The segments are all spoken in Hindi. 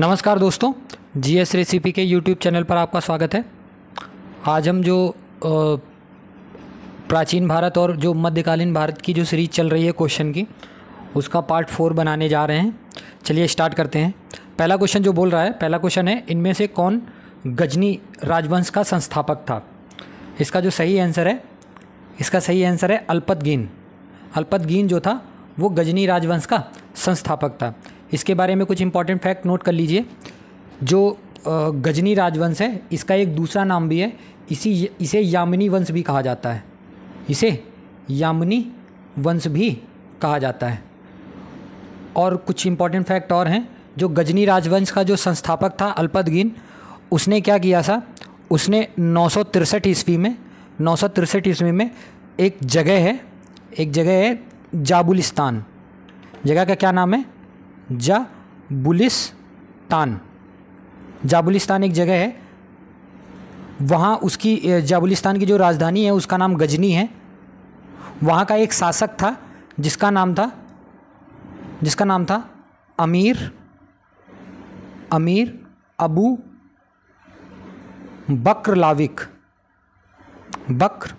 नमस्कार दोस्तों जीएस रेसिपी के यूट्यूब चैनल पर आपका स्वागत है आज हम जो प्राचीन भारत और जो मध्यकालीन भारत की जो सीरीज चल रही है क्वेश्चन की उसका पार्ट फोर बनाने जा रहे हैं चलिए स्टार्ट करते हैं पहला क्वेश्चन जो बोल रहा है पहला क्वेश्चन है इनमें से कौन गजनी राजवंश का संस्थापक था इसका जो सही आंसर है इसका सही आंसर है अल्पत गीन अल्पत गीन जो था वो गजनी राजवंश का संस्थापक था इसके बारे में कुछ इंपॉर्टेंट फैक्ट नोट कर लीजिए जो गजनी राजवंश है इसका एक दूसरा नाम भी है इसी इसे यामिनी वंश भी कहा जाता है इसे यामिनी वंश भी कहा जाता है और कुछ इंपॉर्टेंट फैक्ट और हैं जो गजनी राजवंश का जो संस्थापक था अल्पतगीन उसने क्या किया था उसने नौ सौ तिरसठ ईस्वी में नौ सौ तिरसठ ईस्वी में एक जगह है एक जगह है जाबुलिस्तान जगह का क्या नाम है जाबुलिस्तान जाबुलिस्तान एक जगह है वहाँ उसकी जाबुलिस्तान की जो राजधानी है उसका नाम गजनी है वहाँ का एक शासक था जिसका नाम था जिसका नाम था अमीर अमीर अबू बकर लाविक बकर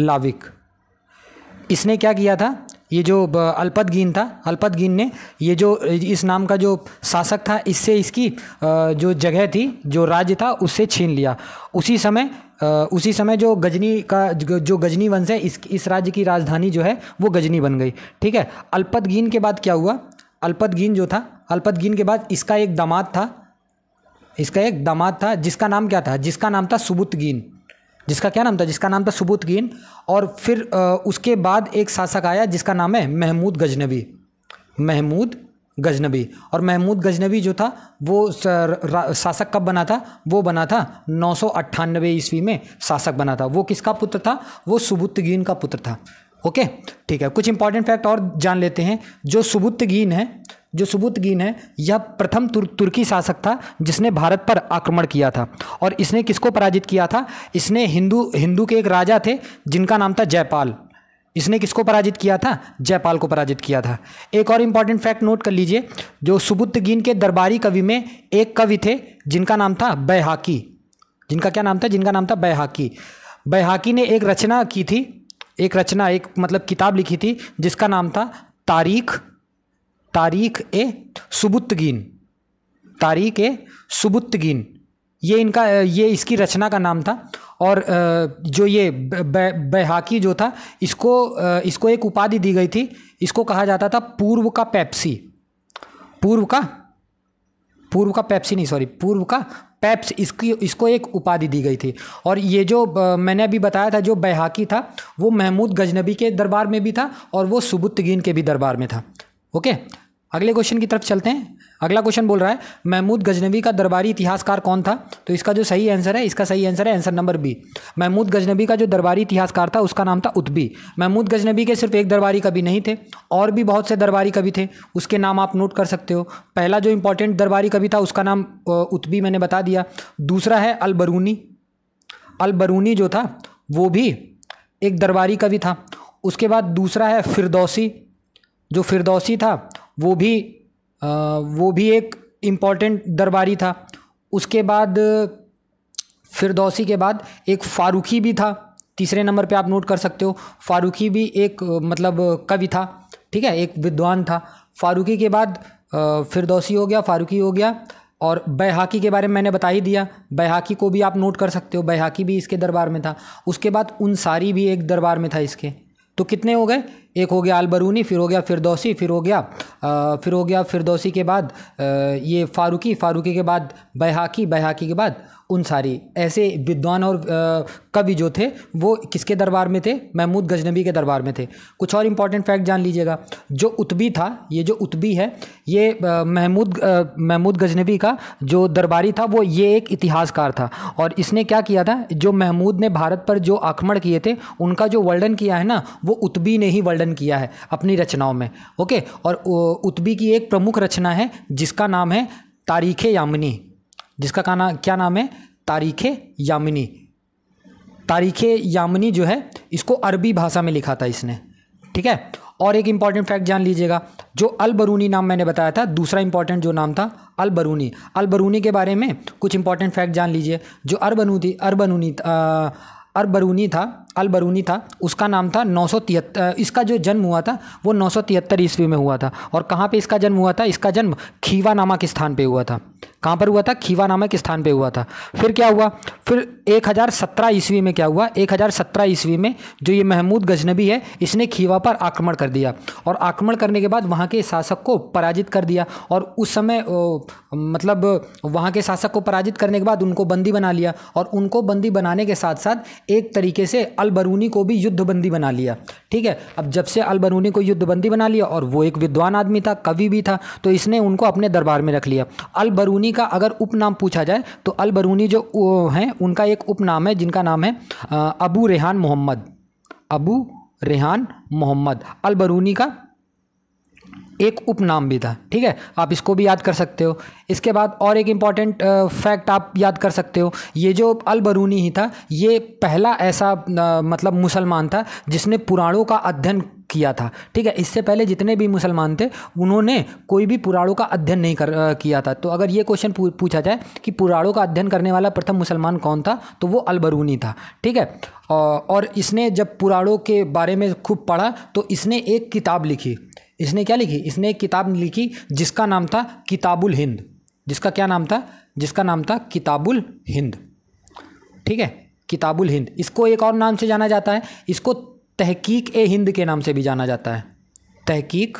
लाविक इसने क्या किया था ये जो अल्पतगीन था अल्पतगीन ने ये जो इस नाम का जो शासक था इससे इसकी जो जगह थी जो राज्य था उससे छीन लिया उसी समय उसी समय जो गजनी का जो गजनी वंश है इस इस राज्य की राजधानी जो है वो गजनी बन गई ठीक है अल्पतगीन के बाद क्या हुआ अल्पतगीन जो था अल्पतगीन के बाद इसका एक दामाद था इसका एक दामाद था जिसका नाम क्या था जिसका नाम था सुबुतगीन जिसका क्या नाम था जिसका नाम था सबूतगीन और फिर उसके बाद एक शासक आया जिसका नाम है महमूद गजनबी महमूद गजनबी और महमूद गजनबी जो था वो शासक कब बना था वो बना था नौ सौ अट्ठानबे ईस्वी में शासक बना था वो किसका पुत्र था वो सुबुतगीन का पुत्र था ओके ठीक है कुछ इंपॉर्टेंट फैक्ट और जान लेते हैं जो सुबुतगीन है जो सबूतगीन है यह प्रथम तुर, तुर्की शासक था जिसने भारत पर आक्रमण किया था और इसने किसको पराजित किया था इसने हिंदू हिंदू के एक राजा थे जिनका नाम था जयपाल इसने किसको पराजित किया था जयपाल को पराजित किया था एक और इम्पॉर्टेंट फैक्ट नोट कर लीजिए जो सुबुतगीन के दरबारी कवि में एक कवि थे जिनका नाम था बैहाकी जिनका क्या नाम था जिनका नाम था बैहाकी बैहाकी ने एक रचना की थी एक रचना एक मतलब किताब लिखी थी जिसका नाम था तारीख तारीख ए सुबुत्तगीन तारीख ए सुबुत्तगीन ये इनका ये इसकी रचना का नाम था और जो ये बैहाकी जो था इसको इसको एक उपाधि दी गई थी इसको कहा जाता था पूर्व का पैप्सी पूर्व का पूर्व का पैप्सी नहीं सॉरी पूर्व का पैप्स इसकी इसको एक उपाधि दी गई थी और ये जो मैंने अभी बताया था जो बैहाकी था वो महमूद गजनबी के दरबार में भी था और वो सुबुत्तगीन के भी दरबार में था ओके अगले क्वेश्चन की तरफ चलते हैं अगला क्वेश्चन बोल रहा है महमूद गजनबी का दरबारी इतिहासकार कौन था तो इसका जो सही आंसर है इसका सही आंसर है answer number B Mahmud Ghaznavi का जो दरबारी इतिहासकार था उसका नाम था उतबी महमूद गजनबी के सिर्फ एक दरबारी कवि नहीं थे और भी बहुत से दरबारी कवि थे उसके नाम आप नोट कर सकते हो पहला जो इंपॉर्टेंट दरबारी कवि था उसका नाम उतबी मैंने बता दिया दूसरा है अलबरूनी अलबरूनी जो था वो भी एक दरबारी कवि था उसके बाद दूसरा है फिरदौसी जो फिरदौसी था वो भी आ, वो भी एक इम्पॉर्टेंट दरबारी था उसके बाद फिरदौसी के बाद एक फ़ारूकी भी था तीसरे नंबर पे आप नोट कर सकते हो फ़ारूकी भी एक मतलब कवि था ठीक है एक विद्वान था फ़ारूकी के बाद फिरदौसी हो गया फ़ारूकी हो गया और बैहाकी के बारे में मैंने बता ही दिया बैहाकी को भी आप नोट कर सकते हो बैहाकी भी इसके दरबार में था उसके बाद उनसारी भी एक दरबार में था इसके तो कितने हो गए एक हो गया अलबरूनी फिर हो गया फिरदौसी फिर हो गया आ, फिर हो गया फिरदौसी के बाद आ, ये फ़ारूकी फ़ारूकी के बाद बैहाकी बैहाकी के बाद उन सारी ऐसे विद्वान और कवि जो थे वो किसके दरबार में थे महमूद गजनबी के दरबार में थे कुछ और इम्पॉर्टेंट फैक्ट जान लीजिएगा जो उतबी था ये जो उतबी है ये महमूद महमूद गजनबी का जो दरबारी था वो ये एक इतिहासकार था और इसने क्या किया था जो महमूद ने भारत पर जो आक्रमण किए थे उनका जो वर्णन किया है ना वो उतबी ने ही वर्णन संपादन किया है अपनी रचनाओं में ओके और उत्बी की एक प्रमुख रचना है जिसका नाम है तारीख़ यामिनी जिसका का ना, क्या नाम है तारीख़ यामिनी तारीख़ यामिनी जो है इसको अरबी भाषा में लिखा था इसने ठीक है और एक इम्पॉर्टेंट फैक्ट जान लीजिएगा जो अलबरूनी नाम मैंने बताया था दूसरा इंपॉर्टेंट जो नाम था अलबरूनी अलबरूनी के बारे में कुछ इंपॉर्टेंट फैक्ट जान लीजिए जो अरबनूती अरबनूनी अरबरूनी था अलबरूनी था उसका नाम था नौ इसका जो जन्म हुआ था वो नौ ईस्वी में हुआ था और कहाँ पे इसका जन्म हुआ था इसका जन्म खीवा नामक स्थान पे हुआ था कहाँ पर हुआ था खीवा नामक स्थान पर हुआ था फिर क्या हुआ फिर एक हज़ार सत्रह ईस्वी में क्या हुआ एक हज़ार सत्रह ईस्वी में जो ये महमूद गजनबी है इसने खीवा पर आक्रमण कर दिया और आक्रमण करने के बाद वहाँ के शासक को पराजित कर दिया और उस समय ओ, मतलब वहाँ के शासक को पराजित करने के बाद उनको बंदी बना लिया और उनको बंदी बनाने के साथ साथ एक तरीके से अलबरूनी को भी युद्धबंदी बना लिया ठीक है अब जब से अलबरूनी को युद्धबंदी बना लिया और वो एक विद्वान आदमी था कवि भी था तो इसने उनको अपने दरबार में रख लिया अलबरूनी का अगर उपनाम पूछा जाए तो अल बरूनी जो हैं उनका एक उपनाम है जिनका नाम है अबू रेहान मोहम्मद अबू रेहान मोहम्मद अल बरूनी का एक उपनाम भी था ठीक है आप इसको भी याद कर सकते हो इसके बाद और एक इम्पॉर्टेंट फैक्ट आप याद कर सकते हो ये जो अल बरूनी ही था ये पहला ऐसा आ, मतलब मुसलमान था जिसने पुराणों का अध्ययन किया था ठीक है इससे पहले जितने भी मुसलमान थे उन्होंने कोई भी पुराणों का अध्ययन नहीं कर किया था तो अगर ये क्वेश्चन पूछा जाए कि पुराणों का अध्ययन करने वाला प्रथम मुसलमान कौन था तो वो अलबरूनी था ठीक है और इसने जब पुराणों के बारे में खूब पढ़ा तो इसने एक किताब लिखी इसने क्या लिखी इसने एक किताब लिखी जिसका नाम था किताबुल हिंद जिसका क्या नाम था जिसका नाम था किताबुल हिंद ठीक है किताबुल हिंद इसको एक और नाम से जाना जाता है इसको तहकीक ए हिंद के नाम से भी जाना जाता है तहकीक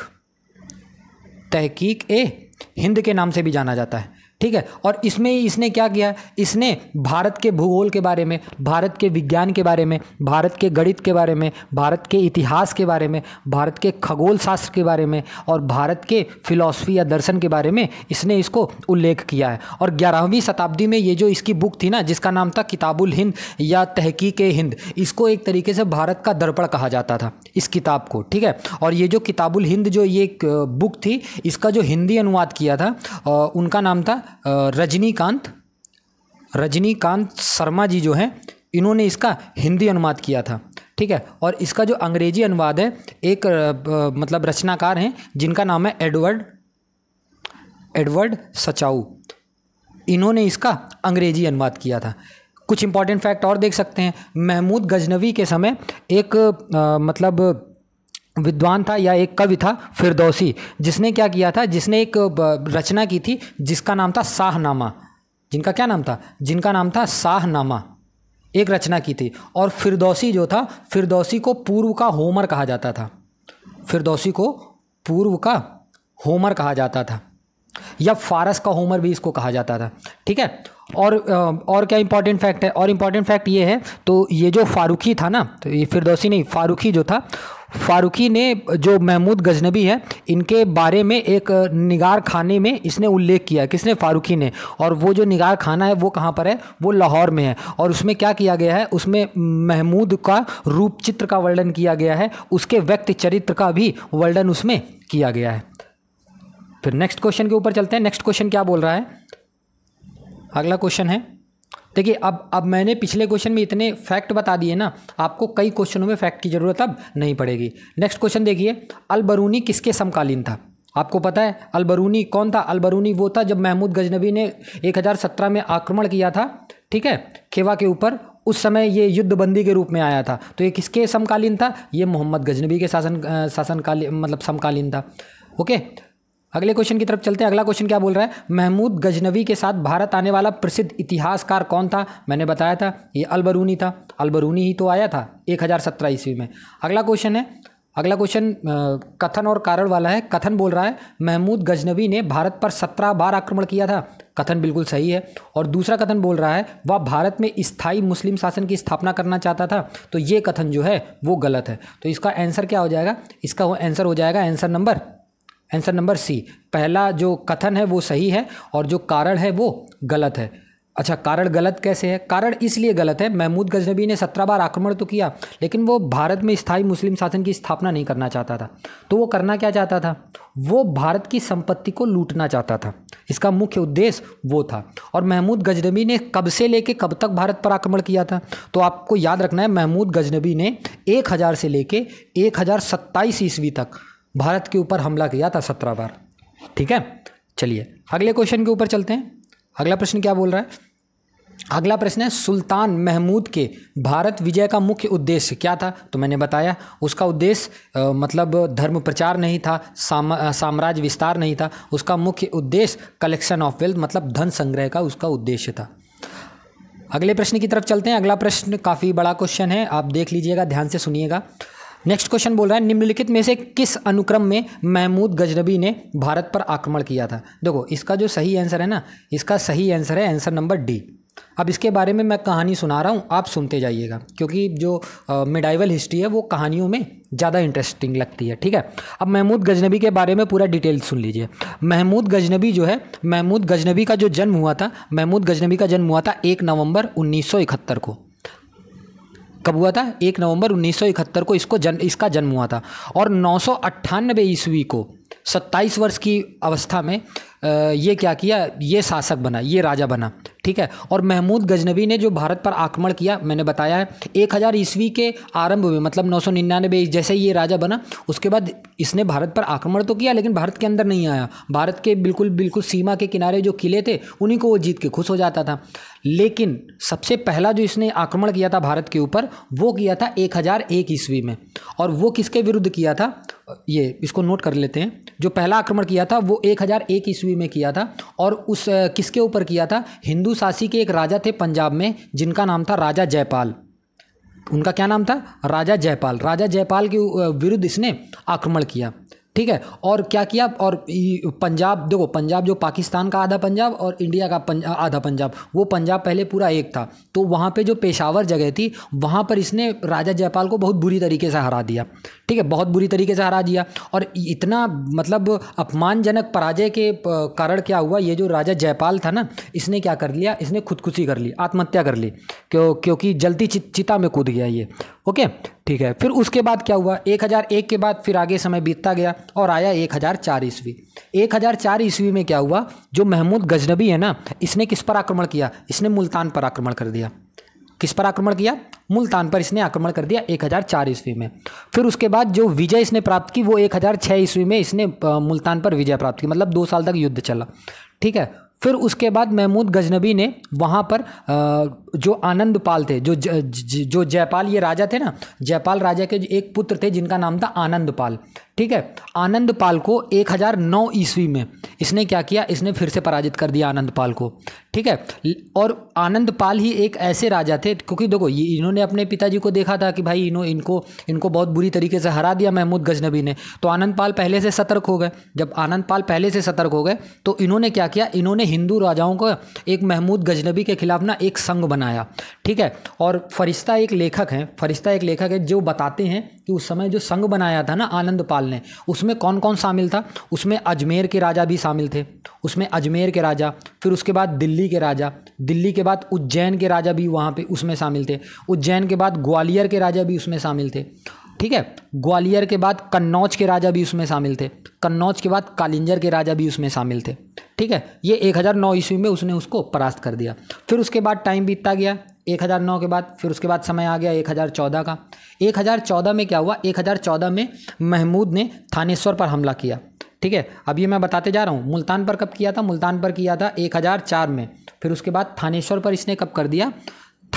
तहकीक ए हिंद के नाम से भी जाना जाता है ठीक है और इसमें इसने क्या किया इसने भारत के भूगोल के बारे में भारत के विज्ञान के बारे में भारत के गणित के बारे में भारत के इतिहास के बारे में भारत के खगोल शास्त्र के बारे में और भारत के फिलॉसफी या दर्शन के बारे में इसने इसको उल्लेख किया है और ग्यारहवीं शताब्दी में ये जो इसकी बुक थी ना जिसका नाम था किताबुल हिंद या तहकीक हिंद इसको एक तरीके से भारत का दर्पण कहा जाता था इस किताब को ठीक है और ये जो किताबुल हिंद जो ये बुक थी इसका जो हिंदी अनुवाद किया था उनका नाम था रजनीकांत रजनीकांत शर्मा जी जो हैं इन्होंने इसका हिंदी अनुवाद किया था ठीक है और इसका जो अंग्रेजी अनुवाद है एक मतलब रचनाकार हैं जिनका नाम है एडवर्ड एडवर्ड सचाऊ इन्होंने इसका अंग्रेजी अनुवाद किया था कुछ इंपॉर्टेंट फैक्ट और देख सकते हैं महमूद गजनवी के समय एक आ, मतलब विद्वान था या एक कवि था फिरदौसी जिसने क्या किया था जिसने एक रचना की थी जिसका नाम था शाहनामा जिनका क्या नाम था जिनका नाम था शाहनामा एक रचना की थी और फिरदौसी जो था फिरदौसी को पूर्व का होमर कहा जाता था फिरदौसी को पूर्व का होमर कहा जाता था या फारस का होमर भी इसको कहा जाता था ठीक है और और क्या इंपॉर्टेंट फैक्ट है और इम्पॉर्टेंट फैक्ट ये है तो ये जो फारूखी था ना तो ये फिरदौसी नहीं फारूखी जो था फारूकी ने जो महमूद गजनबी है इनके बारे में एक निगार खाने में इसने उल्लेख किया है किसने फारूकी ने और वो जो निगार खाना है वो कहाँ पर है वो लाहौर में है और उसमें क्या किया गया है उसमें महमूद का रूप चित्र का वर्णन किया गया है उसके व्यक्ति चरित्र का भी वर्णन उसमें किया गया है फिर नेक्स्ट क्वेश्चन के ऊपर चलते हैं नेक्स्ट क्वेश्चन क्या बोल रहा है अगला क्वेश्चन है देखिए अब अब मैंने पिछले क्वेश्चन में इतने फैक्ट बता दिए ना आपको कई क्वेश्चनों में फैक्ट की ज़रूरत अब नहीं पड़ेगी नेक्स्ट क्वेश्चन देखिए अलबरूनी किसके समकालीन था आपको पता है अलबरूनी कौन था अलबरूनी वो था जब महमूद गजनबी ने 1017 में आक्रमण किया था ठीक है खेवा के ऊपर उस समय ये युद्धबंदी के रूप में आया था तो ये किसके समकालीन था ये मोहम्मद गजनबी के शासन शासनकालीन मतलब समकालीन था ओके अगले क्वेश्चन की तरफ चलते हैं अगला क्वेश्चन क्या बोल रहा है महमूद गजनवी के साथ भारत आने वाला प्रसिद्ध इतिहासकार कौन था मैंने बताया था ये अलबरूनी था अलबरूनी ही तो आया था एक हज़ार सत्रह ईस्वी में अगला क्वेश्चन है अगला क्वेश्चन कथन और कारण वाला है कथन बोल रहा है महमूद गजनवी ने भारत पर सत्रह बार आक्रमण किया था कथन बिल्कुल सही है और दूसरा कथन बोल रहा है वह भारत में स्थायी मुस्लिम शासन की स्थापना करना चाहता था तो ये कथन जो है वो गलत है तो इसका आंसर क्या हो जाएगा इसका आंसर हो जाएगा answer number answer number C पहला जो कथन है वो सही है और जो कारण है वो गलत है अच्छा कारण गलत कैसे है कारण इसलिए गलत है महमूद गजनबी ने सत्रह बार आक्रमण तो किया लेकिन वो भारत में स्थायी मुस्लिम शासन की स्थापना नहीं करना चाहता था तो वो करना क्या चाहता था वो भारत की संपत्ति को लूटना चाहता था इसका मुख्य उद्देश्य वो था और महमूद गजनबी ने कब से लेके कब तक भारत पर आक्रमण किया था तो आपको याद रखना है महमूद गजनबी ने एक हज़ार से लेके एक हज़ार सत्ताईस ईस्वी तक भारत के ऊपर हमला किया था सत्रह बार ठीक है चलिए अगले क्वेश्चन के ऊपर चलते हैं अगला प्रश्न क्या बोल रहा है अगला प्रश्न है सुल्तान महमूद के भारत विजय का मुख्य उद्देश्य क्या था तो मैंने बताया उसका उद्देश्य मतलब धर्म प्रचार नहीं था साम, साम्राज्य विस्तार नहीं था उसका मुख्य उद्देश्य कलेक्शन ऑफ वेल्थ मतलब धन संग्रह का उसका उद्देश्य था अगले प्रश्न की तरफ चलते हैं अगला प्रश्न काफ़ी बड़ा क्वेश्चन है आप देख लीजिएगा ध्यान से सुनिएगा नेक्स्ट क्वेश्चन बोल रहा है निम्नलिखित में से किस अनुक्रम में महमूद गजनबी ने भारत पर आक्रमण किया था देखो इसका जो सही आंसर है ना इसका सही आंसर है आंसर नंबर डी अब इसके बारे में मैं कहानी सुना रहा हूँ आप सुनते जाइएगा क्योंकि जो मिडाइवल हिस्ट्री है वो कहानियों में ज़्यादा इंटरेस्टिंग लगती है ठीक है अब महमूद गजनबी के बारे में पूरा डिटेल सुन लीजिए महमूद गजनबी जो है महमूद गजनबी का जो जन्म हुआ था महमूद गजनबी का जन्म हुआ था एक नवंबर उन्नीस को कब हुआ था एक नवंबर उन्नीस को इसको जन इसका जन्म हुआ था और नौ ईस्वी को 27 वर्ष की अवस्था में ये क्या किया ये शासक बना ये राजा बना ठीक है और महमूद गजनबी ने जो भारत पर आक्रमण किया मैंने बताया है एक हज़ार ईस्वी के आरंभ में मतलब नौ सौ निन्यानबे जैसे ये राजा बना उसके बाद इसने भारत पर आक्रमण तो किया लेकिन भारत के अंदर नहीं आया भारत के बिल्कुल बिल्कुल सीमा के किनारे जो किले थे उन्हीं को वो जीत के खुश हो जाता था लेकिन सबसे पहला जो इसने आक्रमण किया था भारत के ऊपर वो किया था एक हज़ार एक ईस्वी में और वो किसके विरुद्ध किया था ये इसको नोट कर लेते हैं जो पहला आक्रमण किया था वो एक हज़ार एक ईस्वी ईस्वी में किया था और उस किसके ऊपर किया था हिंदू शासी के एक राजा थे पंजाब में जिनका नाम था राजा जयपाल उनका क्या नाम था राजा जयपाल राजा जयपाल के विरुद्ध इसने आक्रमण किया ठीक है और क्या किया और पंजाब देखो पंजाब जो पाकिस्तान का आधा पंजाब और इंडिया का पंजा, आधा पंजाब वो पंजाब पहले पूरा एक था तो वहाँ पे जो पेशावर जगह थी वहाँ पर इसने राजा जयपाल को बहुत बुरी तरीके से हरा दिया ठीक है बहुत बुरी तरीके से हरा दिया और इतना मतलब अपमानजनक पराजय के कारण क्या हुआ ये जो राजा जयपाल था ना इसने क्या कर लिया इसने खुदकुशी कर ली आत्महत्या कर ली क्यों क्योंकि जल्दी चिता में कूद गया ये ओके ठीक है फिर उसके बाद क्या हुआ 1001 के बाद फिर आगे समय बीतता गया और आया 1004 ईस्वी चार ईस्वी में क्या हुआ जो महमूद गजनबी है ना इसने किस पर आक्रमण किया इसने मुल्तान पर आक्रमण कर दिया किस पर आक्रमण किया मुल्तान पर इसने आक्रमण कर दिया 1004 ईस्वी में फिर उसके बाद जो विजय इसने प्राप्त की वो 1006 ईस्वी में इसने मुल्तान पर विजय प्राप्त की मतलब दो साल तक युद्ध चला ठीक है फिर उसके बाद महमूद गजनबी ने वहाँ पर जो आनंदपाल थे जो ज, ज, जो जयपाल ये राजा थे ना जयपाल राजा के एक पुत्र थे जिनका नाम था आनंदपाल ठीक है आनंदपाल को 1009 ईस्वी में इसने क्या किया इसने फिर से पराजित कर दिया आनंदपाल को ठीक है और आनंदपाल ही एक ऐसे राजा थे क्योंकि देखो ये इन्होंने अपने पिताजी को देखा था कि भाई इन्हों इनको इनको बहुत बुरी तरीके से हरा दिया महमूद गजनबी ने तो आनंदपाल पहले से सतर्क हो गए जब आनंदपाल पहले से सतर्क हो गए तो इन्होंने क्या किया इन्होंने हिंदू राजाओं को एक महमूद गजनबी के खिलाफ ना एक संघ बनाया ठीक है और फरिश्ता एक लेखक हैं फरिश्ता एक लेखक है जो बताते हैं कि उस समय जो संघ बनाया था ना आनंदपाल ने उसमें कौन कौन शामिल था उसमें अजमेर के राजा भी शामिल थे उसमें अजमेर के राजा फिर उसके बाद दिल्ली के राजा दिल्ली के बाद उज्जैन के राजा भी वहाँ पे उसमें शामिल थे उज्जैन के बाद ग्वालियर के राजा भी उसमें शामिल थे ठीक है ग्वालियर के बाद कन्नौज के राजा भी उसमें शामिल थे कन्नौज के बाद कालिंजर के राजा भी उसमें शामिल थे ठीक है ये 1009 ईस्वी में उसने उसको परास्त कर दिया फिर उसके बाद टाइम बीतता गया एक हज़ार नौ के बाद फिर उसके बाद समय आ गया एक हज़ार चौदह का एक हज़ार चौदह में क्या हुआ एक हज़ार चौदह में महमूद ने थानेश्वर पर हमला किया ठीक है अब ये मैं बताते जा रहा हूँ मुल्तान पर कब किया था मुल्तान पर किया था एक हज़ार चार में फिर उसके बाद थानेश्वर पर इसने कब कर दिया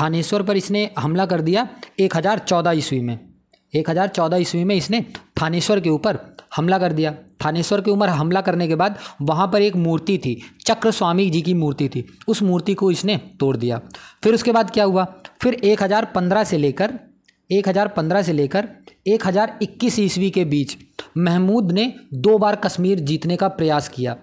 थानेश्वर पर इसने हमला कर दिया एक हज़ार चौदह ईस्वी में एक हज़ार चौदह ईस्वी में इसने थानेश्वर के ऊपर हमला कर दिया थानेश्वर के ऊपर हमला करने के बाद वहाँ पर एक मूर्ति थी चक्र स्वामी जी की मूर्ति थी उस मूर्ति को इसने तोड़ दिया फिर उसके बाद क्या हुआ फिर 1015 से लेकर 1015 से लेकर 1021 ईस्वी के बीच महमूद ने दो बार कश्मीर जीतने का प्रयास किया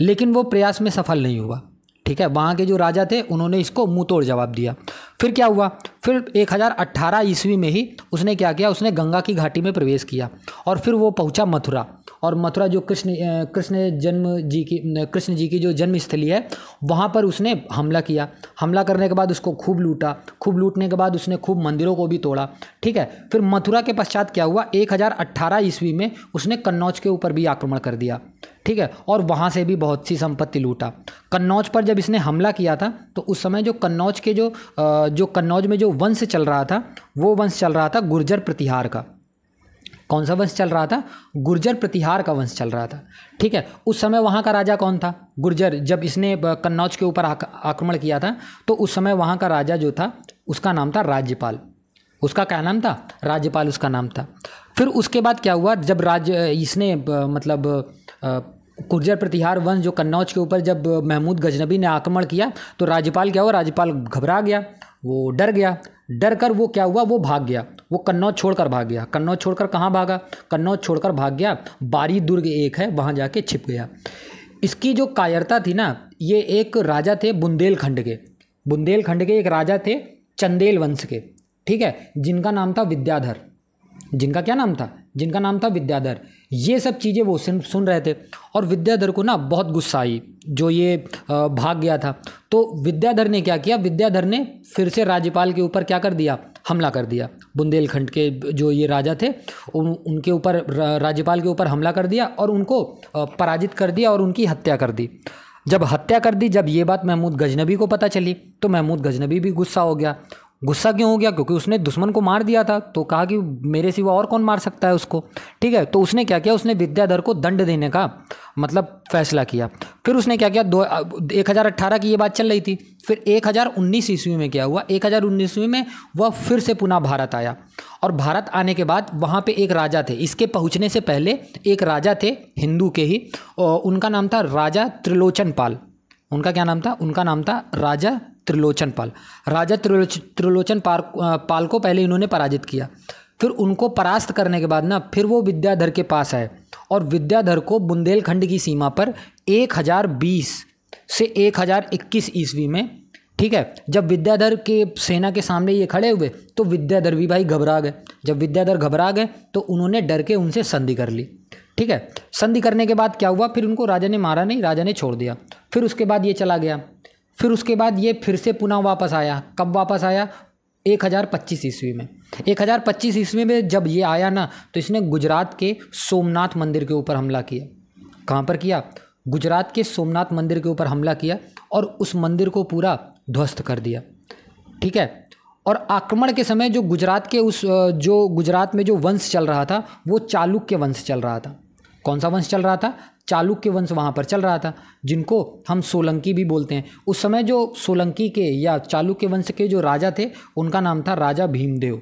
लेकिन वो प्रयास में सफल नहीं हुआ ठीक है वहाँ के जो राजा थे उन्होंने इसको मुँह तोड़ जवाब दिया फिर क्या हुआ फिर 1018 ईस्वी में ही उसने क्या किया उसने गंगा की घाटी में प्रवेश किया और फिर वो पहुँचा मथुरा और मथुरा जो कृष्ण कृष्ण जन्म जी की कृष्ण जी की जो जन्म स्थली है वहाँ पर उसने हमला किया हमला करने के बाद उसको खूब लूटा खूब लूटने के बाद उसने खूब मंदिरों को भी तोड़ा ठीक है फिर मथुरा के पश्चात क्या हुआ 1018 ईस्वी में उसने कन्नौज के ऊपर भी आक्रमण कर दिया ठीक है और वहाँ से भी बहुत सी संपत्ति लूटा कन्नौज पर जब इसने हमला किया था तो उस समय जो कन्नौज के जो जो कन्नौज में जो वंश चल रहा था वो वंश चल रहा था गुर्जर प्रतिहार का कौन सा वंश चल रहा था गुर्जर प्रतिहार का वंश चल रहा था ठीक है उस समय वहाँ का राजा कौन था गुर्जर जब इसने कन्नौज के ऊपर आक्रमण किया था तो उस समय वहाँ का राजा जो था उसका नाम था राज्यपाल उसका क्या नाम था राज्यपाल उसका नाम था फिर उसके बाद क्या हुआ जब राज्य इसने मतलब गुर्जर प्रतिहार वंश जो कन्नौज के ऊपर जब महमूद गजनबी ने आक्रमण किया तो राज्यपाल क्या हुआ राज्यपाल घबरा गया वो डर गया डर कर वो क्या हुआ वो भाग गया वो कन्नौज छोड़कर भाग गया कन्नौज छोड़कर कहाँ भागा कन्नौज छोड़कर भाग गया बारी दुर्ग एक है वहाँ जाके छिप गया इसकी जो कायरता थी ना ये एक राजा थे बुंदेलखंड के बुंदेलखंड के एक राजा थे चंदेल वंश के ठीक है जिनका नाम था विद्याधर जिनका क्या नाम था जिनका नाम था विद्याधर ये सब चीज़ें वो सुन सुन रहे थे और विद्याधर को ना बहुत गुस्सा आई जो ये भाग गया था तो विद्याधर ने क्या किया विद्याधर ने फिर से राज्यपाल के ऊपर क्या कर दिया हमला कर दिया बुंदेलखंड के जो ये राजा थे उन उनके ऊपर राज्यपाल के ऊपर हमला कर दिया और उनको पराजित कर दिया और उनकी हत्या कर दी जब हत्या कर दी जब ये बात महमूद गजनबी को पता चली तो महमूद गजनबी भी गुस्सा हो गया गुस्सा क्यों हो गया क्योंकि उसने दुश्मन को मार दिया था तो कहा कि मेरे सिवा और कौन मार सकता है उसको ठीक है तो उसने क्या किया उसने विद्याधर को दंड देने का मतलब फैसला किया फिर उसने क्या किया दो एक हज़ार अट्ठारह की ये बात चल रही थी फिर एक हज़ार उन्नीस ईस्वी में क्या हुआ एक हज़ार उन्नीस ईस्वी में वह फिर से पुनः भारत आया और भारत आने के बाद वहाँ पर एक राजा थे इसके पहुँचने से पहले एक राजा थे हिंदू के ही उनका नाम था राजा त्रिलोचन पाल उनका क्या नाम था उनका नाम था राजा त्रिलोचन पाल राजा त्रिलोच त्रिलोचन पार पाल को पहले इन्होंने पराजित किया फिर उनको परास्त करने के बाद ना फिर वो विद्याधर के पास आए और विद्याधर को बुंदेलखंड की सीमा पर एक हज़ार बीस से एक हज़ार इक्कीस ईस्वी में ठीक है जब विद्याधर के सेना के सामने ये खड़े हुए तो विद्याधर भी भाई घबरा गए जब विद्याधर घबरा गए तो उन्होंने डर के उनसे संधि कर ली ठीक है संधि करने के बाद क्या हुआ फिर उनको राजा ने मारा नहीं राजा ने छोड़ दिया फिर उसके बाद ये चला गया फिर उसके बाद ये फिर से पुनः वापस आया कब वापस आया एक हज़ार पच्चीस ईस्वी में एक हज़ार पच्चीस ईस्वी में जब ये आया ना तो इसने गुजरात के सोमनाथ मंदिर के ऊपर हमला किया कहाँ पर किया गुजरात के सोमनाथ मंदिर के ऊपर हमला किया और उस मंदिर को पूरा ध्वस्त कर दिया ठीक है और आक्रमण के समय जो गुजरात के उस जो गुजरात में जो वंश चल रहा था वो चालुक्य वंश चल रहा था कौन सा वंश चल रहा था चालुक्य वंश वहाँ पर चल रहा था जिनको हम सोलंकी भी बोलते हैं उस समय जो सोलंकी के या चालुक्य वंश के जो राजा थे उनका नाम था राजा भीमदेव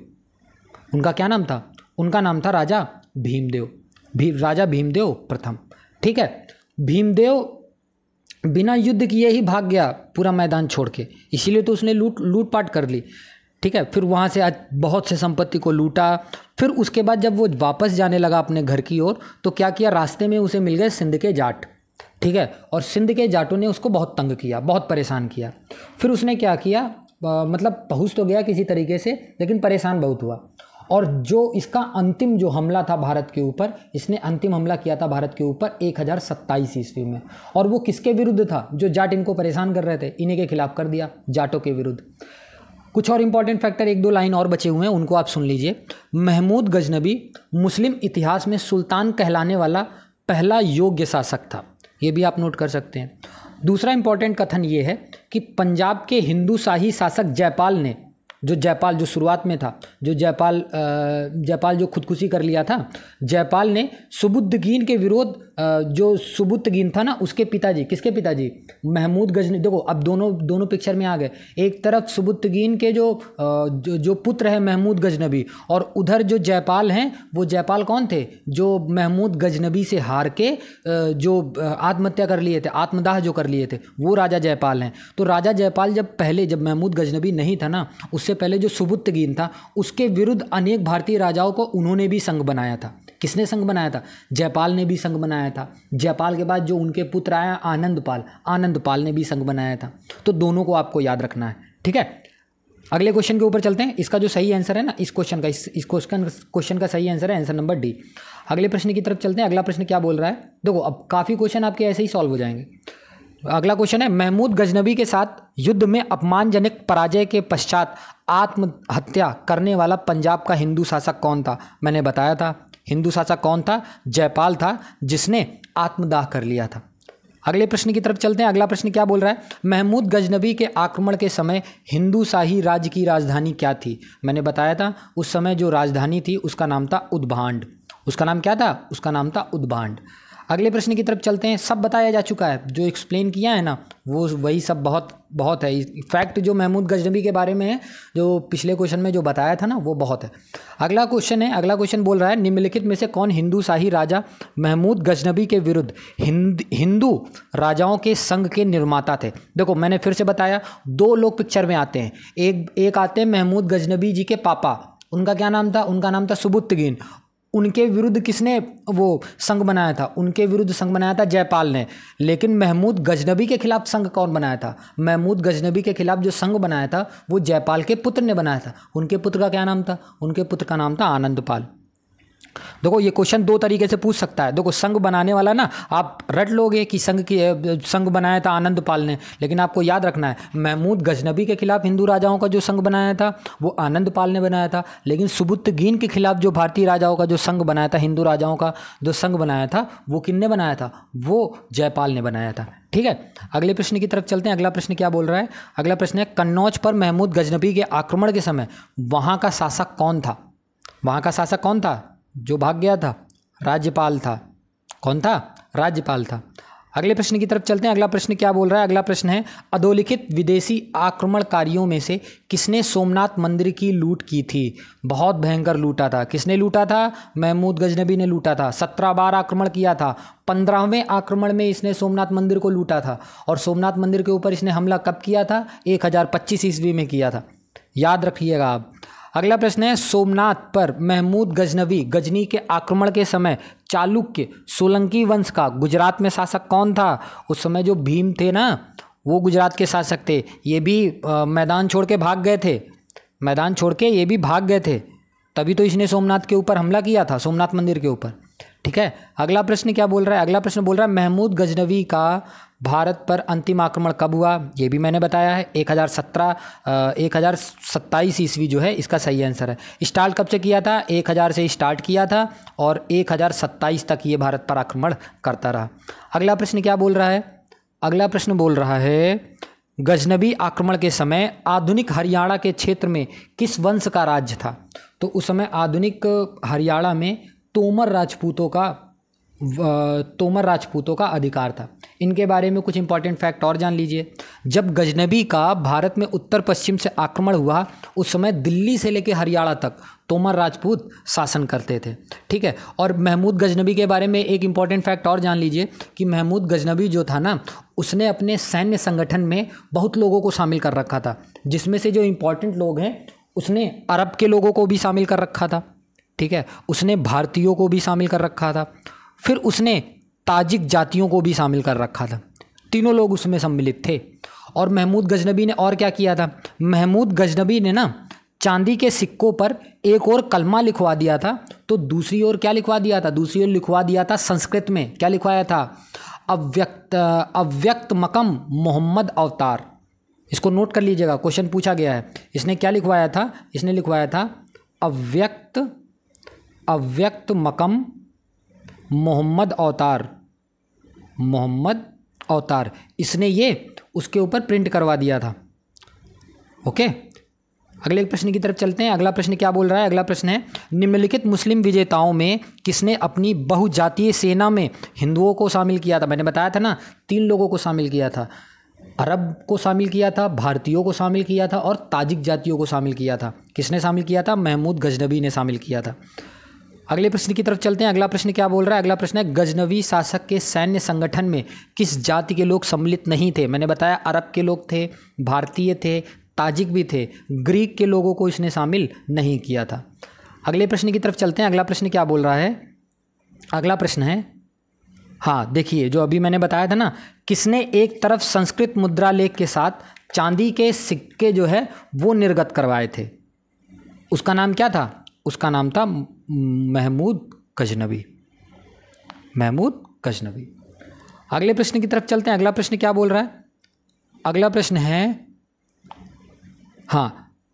उनका क्या नाम था उनका नाम था राजा भीमदेव भी राजा भीमदेव प्रथम ठीक है भीमदेव बिना युद्ध किए ही भाग गया पूरा मैदान छोड़ के इसीलिए तो उसने लूट लूटपाट कर ली ठीक है फिर वहाँ से आज बहुत से संपत्ति को लूटा फिर उसके बाद जब वो वापस जाने लगा अपने घर की ओर तो क्या किया रास्ते में उसे मिल गए सिंध के जाट ठीक है और सिंध के जाटों ने उसको बहुत तंग किया बहुत परेशान किया फिर उसने क्या किया आ, मतलब पहुँच तो गया किसी तरीके से लेकिन परेशान बहुत हुआ और जो इसका अंतिम जो हमला था भारत के ऊपर इसने अंतिम हमला किया था भारत के ऊपर एक हज़ार सत्ताईस ईस्वी में और वो किसके विरुद्ध था जो जाट इनको परेशान कर रहे थे इन्हीं के खिलाफ कर दिया जाटों के विरुद्ध कुछ और इंपॉर्टेंट फैक्टर एक दो लाइन और बचे हुए हैं उनको आप सुन लीजिए महमूद गजनबी मुस्लिम इतिहास में सुल्तान कहलाने वाला पहला योग्य शासक था ये भी आप नोट कर सकते हैं दूसरा इंपॉर्टेंट कथन ये है कि पंजाब के हिंदू शाही शासक जयपाल ने जो जयपाल जो शुरुआत में था जो जयपाल जयपाल जो खुदकुशी कर लिया था जयपाल ने सुबुद्दगीन के विरोध जो सुबुद्दगीन था ना उसके पिताजी किसके पिताजी महमूद गजनी देखो अब दोनों दोनों पिक्चर में आ गए एक तरफ सुबुद्दगीन के जो जो, जो पुत्र है महमूद गजनबी और उधर जो जयपाल हैं वो जयपाल कौन थे जो महमूद गजनबी से हार के जो आत्महत्या कर लिए थे आत्मदाह जो कर लिए थे वो राजा जयपाल हैं तो राजा जयपाल जब पहले जब महमूद गजनबी नहीं था ना उससे सबसे पहले जो सुबुत्तगीन था उसके विरुद्ध अनेक भारतीय राजाओं को उन्होंने भी संघ बनाया था किसने संघ बनाया था जयपाल ने भी संघ बनाया था जयपाल के बाद जो उनके पुत्र आया आनंदपाल आनंदपाल ने भी संघ बनाया था तो दोनों को आपको याद रखना है ठीक है अगले क्वेश्चन के ऊपर चलते हैं इसका जो सही आंसर है ना इस क्वेश्चन का इस, इस क्वेश्चन क्वेश्चन का सही आंसर है आंसर नंबर डी अगले प्रश्न की तरफ चलते हैं अगला प्रश्न क्या बोल रहा है देखो अब काफ़ी क्वेश्चन आपके ऐसे ही सॉल्व हो जाएंगे अगला क्वेश्चन है महमूद गजनबी के साथ युद्ध में अपमानजनक पराजय के पश्चात आत्महत्या करने वाला पंजाब का हिंदू शासक कौन था मैंने बताया था हिंदू शासक कौन था जयपाल था जिसने आत्मदाह कर लिया था अगले प्रश्न की तरफ चलते हैं अगला प्रश्न क्या बोल रहा है महमूद गजनबी के आक्रमण के समय हिंदू शाही राज्य की राजधानी क्या थी मैंने बताया था उस समय जो राजधानी थी उसका नाम था उद्भांड उसका नाम क्या था उसका नाम था उद्भांड अगले प्रश्न की तरफ चलते हैं सब बताया जा चुका है जो एक्सप्लेन किया है ना वो वही सब बहुत बहुत है फैक्ट जो महमूद गजनबी के बारे में है जो पिछले क्वेश्चन में जो बताया था ना वो बहुत है अगला क्वेश्चन है अगला क्वेश्चन बोल रहा है निम्नलिखित में से कौन हिंदू शाही राजा महमूद गजनबी के विरुद्ध हिंद हिंदू राजाओं के संघ के निर्माता थे देखो मैंने फिर से बताया दो लोग पिक्चर में आते हैं एक एक आते हैं महमूद गजनबी जी के पापा उनका क्या नाम था उनका नाम था सुबुत्तगीन उनके विरुद्ध किसने वो संघ बनाया था उनके विरुद्ध संघ बनाया था जयपाल ने लेकिन महमूद गजनबी के खिलाफ संघ कौन बनाया था महमूद गजनबी के खिलाफ जो संघ बनाया था वो जयपाल के पुत्र ने बनाया था उनके पुत्र का क्या नाम था उनके पुत्र का नाम था आनंदपाल देखो ये क्वेश्चन दो तरीके से पूछ सकता है देखो संघ बनाने वाला ना आप रट लोगे कि संघ की संघ बनाया था आनंद पाल ने लेकिन आपको याद रखना है महमूद गजनबी के खिलाफ हिंदू राजाओं का जो संघ बनाया था वो आनंद पाल ने बनाया था लेकिन गीन के खिलाफ जो भारतीय राजाओं का जो संघ बनाया था हिंदू राजाओं का जो संघ बनाया था वो किन ने बनाया था वो जयपाल ने बनाया था ठीक है अगले प्रश्न की तरफ चलते हैं अगला प्रश्न क्या बोल रहा है अगला प्रश्न है कन्नौज पर महमूद गजनबी के आक्रमण के समय वहाँ का शासक कौन था वहाँ का शासक कौन था जो भाग गया था राज्यपाल था कौन था राज्यपाल था अगले प्रश्न की तरफ चलते हैं अगला प्रश्न क्या बोल रहा है अगला प्रश्न है अधोलिखित विदेशी आक्रमणकारियों में से किसने सोमनाथ मंदिर की लूट की थी बहुत भयंकर लूटा था किसने लूटा था महमूद गजनबी ने लूटा था सत्रह बार आक्रमण किया था पंद्रहवें आक्रमण में इसने सोमनाथ मंदिर को लूटा था और सोमनाथ मंदिर के ऊपर इसने हमला कब किया था एक हज़ार पच्चीस ईस्वी में किया था याद रखिएगा आप अगला प्रश्न है सोमनाथ पर महमूद गजनवी गजनी के आक्रमण के समय चालुक्य सोलंकी वंश का गुजरात में शासक कौन था उस समय जो भीम थे ना वो गुजरात के शासक थे ये भी आ, मैदान छोड़ के भाग गए थे मैदान छोड़ के ये भी भाग गए थे तभी तो इसने सोमनाथ के ऊपर हमला किया था सोमनाथ मंदिर के ऊपर ठीक है अगला प्रश्न क्या बोल रहा है अगला प्रश्न बोल रहा है महमूद गजनवी का भारत पर अंतिम आक्रमण कब हुआ ये भी मैंने बताया है 1017 सत्ताईस ईस्वी जो है इसका सही आंसर है स्टार्ट कब से किया था 1000 से स्टार्ट किया था और 1027 तक ये भारत पर आक्रमण करता रहा अगला प्रश्न क्या बोल रहा है अगला प्रश्न बोल रहा है गजनबी आक्रमण के समय आधुनिक हरियाणा के क्षेत्र में किस वंश का राज्य था तो उस समय आधुनिक हरियाणा में तोमर राजपूतों का तोमर राजपूतों का अधिकार था इनके बारे में कुछ इंपॉर्टेंट फैक्ट और जान लीजिए जब गजनबी का भारत में उत्तर पश्चिम से आक्रमण हुआ उस समय दिल्ली से लेकर हरियाणा तक तोमर राजपूत शासन करते थे ठीक है और महमूद गजनबी के बारे में एक इम्पॉर्टेंट फैक्ट और जान लीजिए कि महमूद गजनबी जो था ना उसने अपने सैन्य संगठन में बहुत लोगों को शामिल कर रखा था जिसमें से जो इम्पोर्टेंट लोग हैं उसने अरब के लोगों को भी शामिल कर रखा था ठीक है उसने भारतीयों को भी शामिल कर रखा था फिर उसने ताजिक जातियों को भी शामिल कर रखा था तीनों लोग उसमें सम्मिलित थे और महमूद गजनबी ने और क्या किया था महमूद गजनबी ने ना चांदी के सिक्कों पर एक और कलमा लिखवा दिया था तो दूसरी ओर क्या लिखवा दिया था दूसरी ओर लिखवा दिया था संस्कृत में क्या लिखवाया था अव्यक्त अव्यक्त मकम मोहम्मद अवतार इसको नोट कर लीजिएगा क्वेश्चन पूछा गया है इसने क्या लिखवाया था इसने लिखवाया था अव्यक्त अव्यक्त मकम मोहम्मद अवतार मोहम्मद अवतार इसने ये उसके ऊपर प्रिंट करवा दिया था ओके अगले प्रश्न की तरफ चलते हैं अगला प्रश्न क्या बोल रहा है अगला प्रश्न है निम्नलिखित मुस्लिम विजेताओं में किसने अपनी बहुजातीय सेना में हिंदुओं को शामिल किया था मैंने बताया था ना तीन लोगों को शामिल किया था अरब को शामिल किया था भारतीयों को शामिल किया था और ताजिक जातियों को शामिल किया था किसने शामिल किया था महमूद गजनबी ने शामिल किया था अगले प्रश्न की तरफ चलते हैं अगला प्रश्न क्या बोल रहा है अगला प्रश्न है गजनवी शासक के सैन्य संगठन में किस जाति के लोग सम्मिलित नहीं थे मैंने बताया अरब के लोग थे भारतीय थे ताजिक भी थे ग्रीक के लोगों को इसने शामिल नहीं किया था अगले प्रश्न की तरफ चलते हैं अगला प्रश्न क्या बोल रहा है अगला प्रश्न है हाँ देखिए जो अभी मैंने बताया था ना किसने एक तरफ संस्कृत मुद्रा लेख के साथ चांदी के सिक्के जो है वो निर्गत करवाए थे उसका नाम क्या था उसका नाम था महमूद कजनबी महमूद कजनबी अगले प्रश्न की तरफ चलते हैं अगला प्रश्न क्या बोल रहा है अगला प्रश्न है हाँ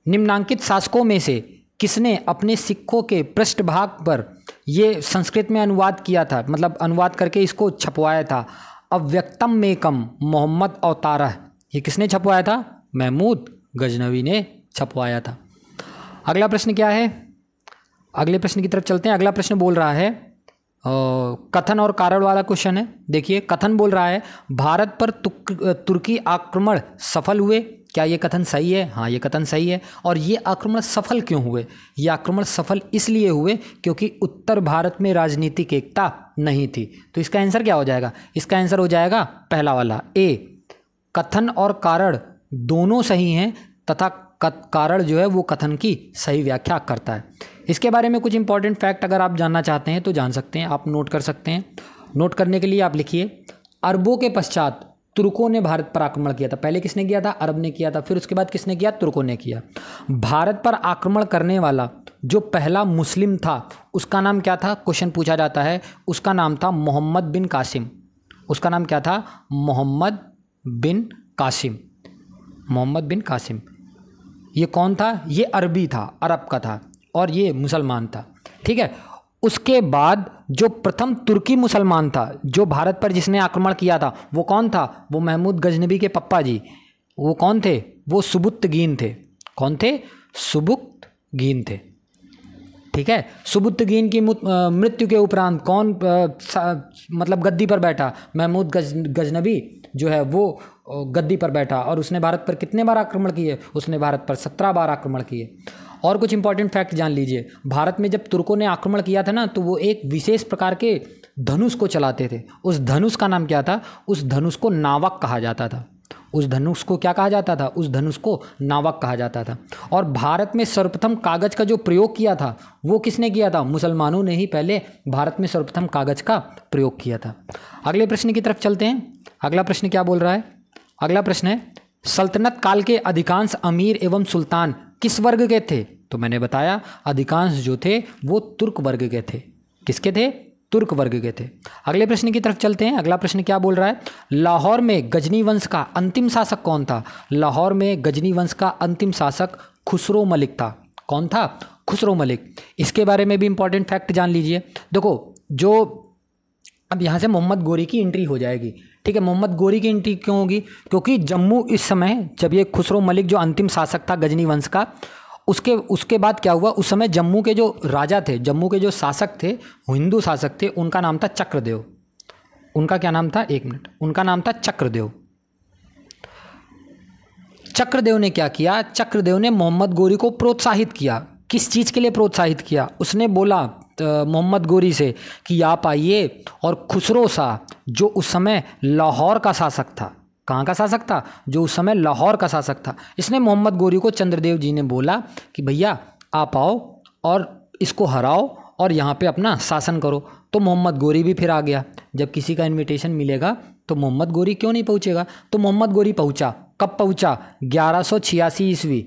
निम्नांकित शासकों में से किसने अपने सिक्कों के पृष्ठभाग पर ये संस्कृत में अनुवाद किया था मतलब अनुवाद करके इसको छपवाया था अव्यक्तम में कम मोहम्मद अवतारह ये किसने छपवाया था महमूद गजनवी ने छपवाया था अगला प्रश्न क्या है अगले प्रश्न की तरफ चलते हैं अगला प्रश्न बोल रहा है कथन और कारण वाला क्वेश्चन है देखिए कथन बोल रहा है भारत पर तुर्की आक्रमण सफल हुए क्या ये कथन सही है हाँ ये कथन सही है और ये आक्रमण सफल क्यों हुए ये आक्रमण सफल इसलिए हुए क्योंकि उत्तर भारत में राजनीतिक एकता नहीं थी तो इसका आंसर क्या हो जाएगा इसका आंसर हो जाएगा पहला वाला ए कथन और कारण दोनों सही हैं तथा कारण जो है वो कथन की सही व्याख्या करता है इसके बारे में कुछ इंपॉर्टेंट फैक्ट अगर आप जानना चाहते हैं तो जान सकते हैं आप नोट कर सकते हैं नोट करने के लिए आप लिखिए अरबों के पश्चात तुर्कों ने भारत पर आक्रमण किया था पहले किसने किया था अरब ने किया था फिर उसके बाद किसने किया तुर्कों ने किया भारत पर आक्रमण करने वाला जो पहला मुस्लिम था उसका नाम क्या था क्वेश्चन पूछा जाता है उसका नाम था मोहम्मद बिन कासिम उसका नाम क्या था मोहम्मद बिन कासिम मोहम्मद बिन कासिम ये कौन था ये अरबी था अरब का था और ये मुसलमान था ठीक है उसके बाद जो प्रथम तुर्की मुसलमान था जो भारत पर जिसने आक्रमण किया था वो कौन था वो महमूद गजनबी के पप्पा जी वो कौन थे वो गीन थे कौन थे गीन थे ठीक है गीन की मृत्यु के उपरांत कौन मतलब गद्दी पर बैठा महमूद गज गजनबी जो है वो गद्दी पर बैठा और उसने भारत पर कितने बार आक्रमण किए उसने भारत पर सत्रह बार आक्रमण किए और कुछ इंपॉर्टेंट फैक्ट जान लीजिए भारत में जब तुर्कों ने आक्रमण किया था ना तो वो एक विशेष प्रकार के धनुष को चलाते थे उस धनुष का नाम क्या था उस धनुष को नावक कहा जाता था उस धनुष को क्या कहा जाता था उस धनुष को नावक कहा जाता था और भारत में सर्वप्रथम कागज़ का जो प्रयोग किया था वो किसने किया था मुसलमानों ने ही पहले भारत में सर्वप्रथम कागज़ का प्रयोग किया था अगले प्रश्न की तरफ चलते हैं अगला प्रश्न क्या बोल रहा है अगला प्रश्न है सल्तनत काल के अधिकांश अमीर एवं सुल्तान किस वर्ग के थे तो मैंने बताया अधिकांश जो थे वो तुर्क वर्ग के थे किसके थे तुर्क वर्ग के थे अगले प्रश्न की तरफ चलते हैं अगला प्रश्न क्या बोल रहा है लाहौर में गजनी वंश का अंतिम शासक कौन था लाहौर में गजनी वंश का अंतिम शासक खुसरो मलिक था कौन था खुसरो मलिक इसके बारे में भी इंपॉर्टेंट फैक्ट जान लीजिए देखो जो अब यहाँ से मोहम्मद गोरी की एंट्री हो जाएगी ठीक है मोहम्मद गोरी की एंट्री क्यों होगी क्योंकि जम्मू इस समय जब ये खुसरो मलिक जो अंतिम शासक था गजनी वंश का उसके उसके बाद क्या हुआ उस समय जम्मू के जो राजा थे जम्मू के जो शासक थे हिंदू शासक थे उनका नाम था चक्रदेव उनका क्या नाम था एक मिनट उनका नाम था चक्रदेव चक्रदेव ने क्या किया चक्रदेव ने मोहम्मद गोरी को प्रोत्साहित किया किस चीज़ के लिए प्रोत्साहित किया उसने बोला मोहम्मद गोरी से कि आप आइए और खुसरो शाह जो उस समय लाहौर का शासक था कहाँ का शासक था जो उस समय लाहौर का शासक था इसने मोहम्मद गोरी को चंद्रदेव जी ने बोला कि भैया आप आओ और इसको हराओ और यहाँ पे अपना शासन करो तो मोहम्मद गोरी भी फिर आ गया जब किसी का इनविटेशन मिलेगा तो मोहम्मद गोरी क्यों नहीं पहुँचेगा तो मोहम्मद गोरी पहुँचा कब पहुँचा ग्यारह सौ ईस्वी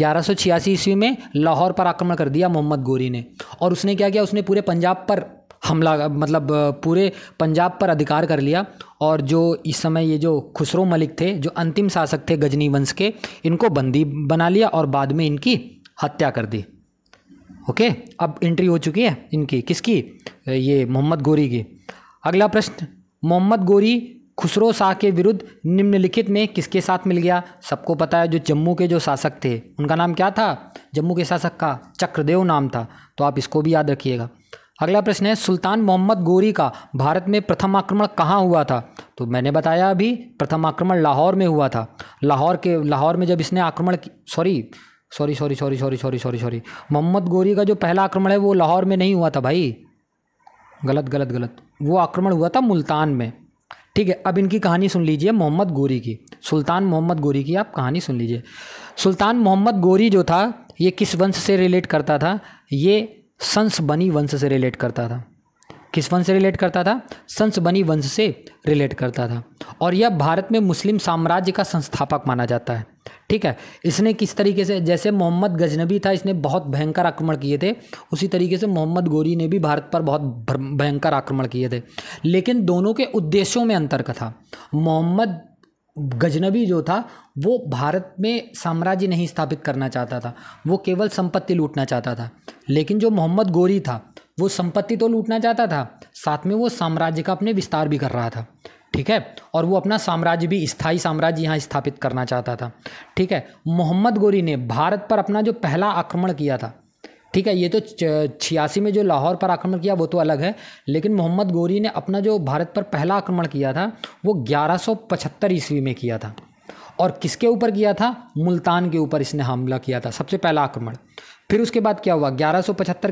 ग्यारह ईस्वी में लाहौर पर आक्रमण कर दिया मोहम्मद गोरी ने और उसने क्या किया उसने पूरे पंजाब पर हमला मतलब पूरे पंजाब पर अधिकार कर लिया और जो इस समय ये जो खुसरो मलिक थे जो अंतिम शासक थे गजनी वंश के इनको बंदी बना लिया और बाद में इनकी हत्या कर दी ओके अब एंट्री हो चुकी है इनकी किसकी ये मोहम्मद गोरी की अगला प्रश्न मोहम्मद गोरी खुसरो शाह के विरुद्ध निम्नलिखित में किसके साथ मिल गया सबको पता है जो जम्मू के जो शासक थे उनका नाम क्या था जम्मू के शासक का चक्रदेव नाम था तो आप इसको भी याद रखिएगा अगला प्रश्न है सुल्तान मोहम्मद गोरी का भारत में प्रथम आक्रमण कहाँ हुआ था तो मैंने बताया अभी प्रथम आक्रमण लाहौर में हुआ था लाहौर के लाहौर में जब इसने आक्रमण sorry sorry sorry sorry sorry sorry sorry sorry Mohammad Ghori का जो पहला आक्रमण है वो लाहौर में नहीं हुआ था भाई गलत गलत गलत वो आक्रमण हुआ था मुल्तान में ठीक है अब इनकी कहानी सुन लीजिए मोहम्मद गोरी की सुल्तान मोहम्मद गोरी की आप कहानी सुन लीजिए सुल्तान मोहम्मद गोरी जो था ये किस वंश से रिलेट करता था ये संस बनी वंश से रिलेट करता था किस वंश से रिलेट करता था संस बनी वंश से रिलेट करता था और यह भारत में मुस्लिम साम्राज्य का संस्थापक माना जाता है ठीक है इसने किस तरीके से जैसे मोहम्मद गजनबी था इसने बहुत भयंकर आक्रमण किए थे उसी तरीके से मोहम्मद गोरी ने भी भारत पर बहुत भयंकर आक्रमण किए थे लेकिन दोनों के उद्देश्यों में अंतर का था मोहम्मद गजनबी जो था वो भारत में साम्राज्य नहीं स्थापित करना चाहता था वो केवल संपत्ति लूटना चाहता था लेकिन जो मोहम्मद गोरी था वो संपत्ति तो लूटना चाहता था साथ में वो साम्राज्य का अपने विस्तार भी कर रहा था ठीक है और वो अपना साम्राज्य भी स्थायी साम्राज्य यहाँ स्थापित करना चाहता था ठीक है मोहम्मद गोरी ने भारत पर अपना जो पहला आक्रमण किया था ठीक है ये तो छियासी में जो लाहौर पर आक्रमण किया वो तो अलग है लेकिन मोहम्मद गोरी ने अपना जो भारत पर पहला आक्रमण किया था वो 1175 ईस्वी में किया था और किसके ऊपर किया था मुल्तान के ऊपर इसने हमला किया था सबसे पहला आक्रमण फिर उसके बाद क्या हुआ ग्यारह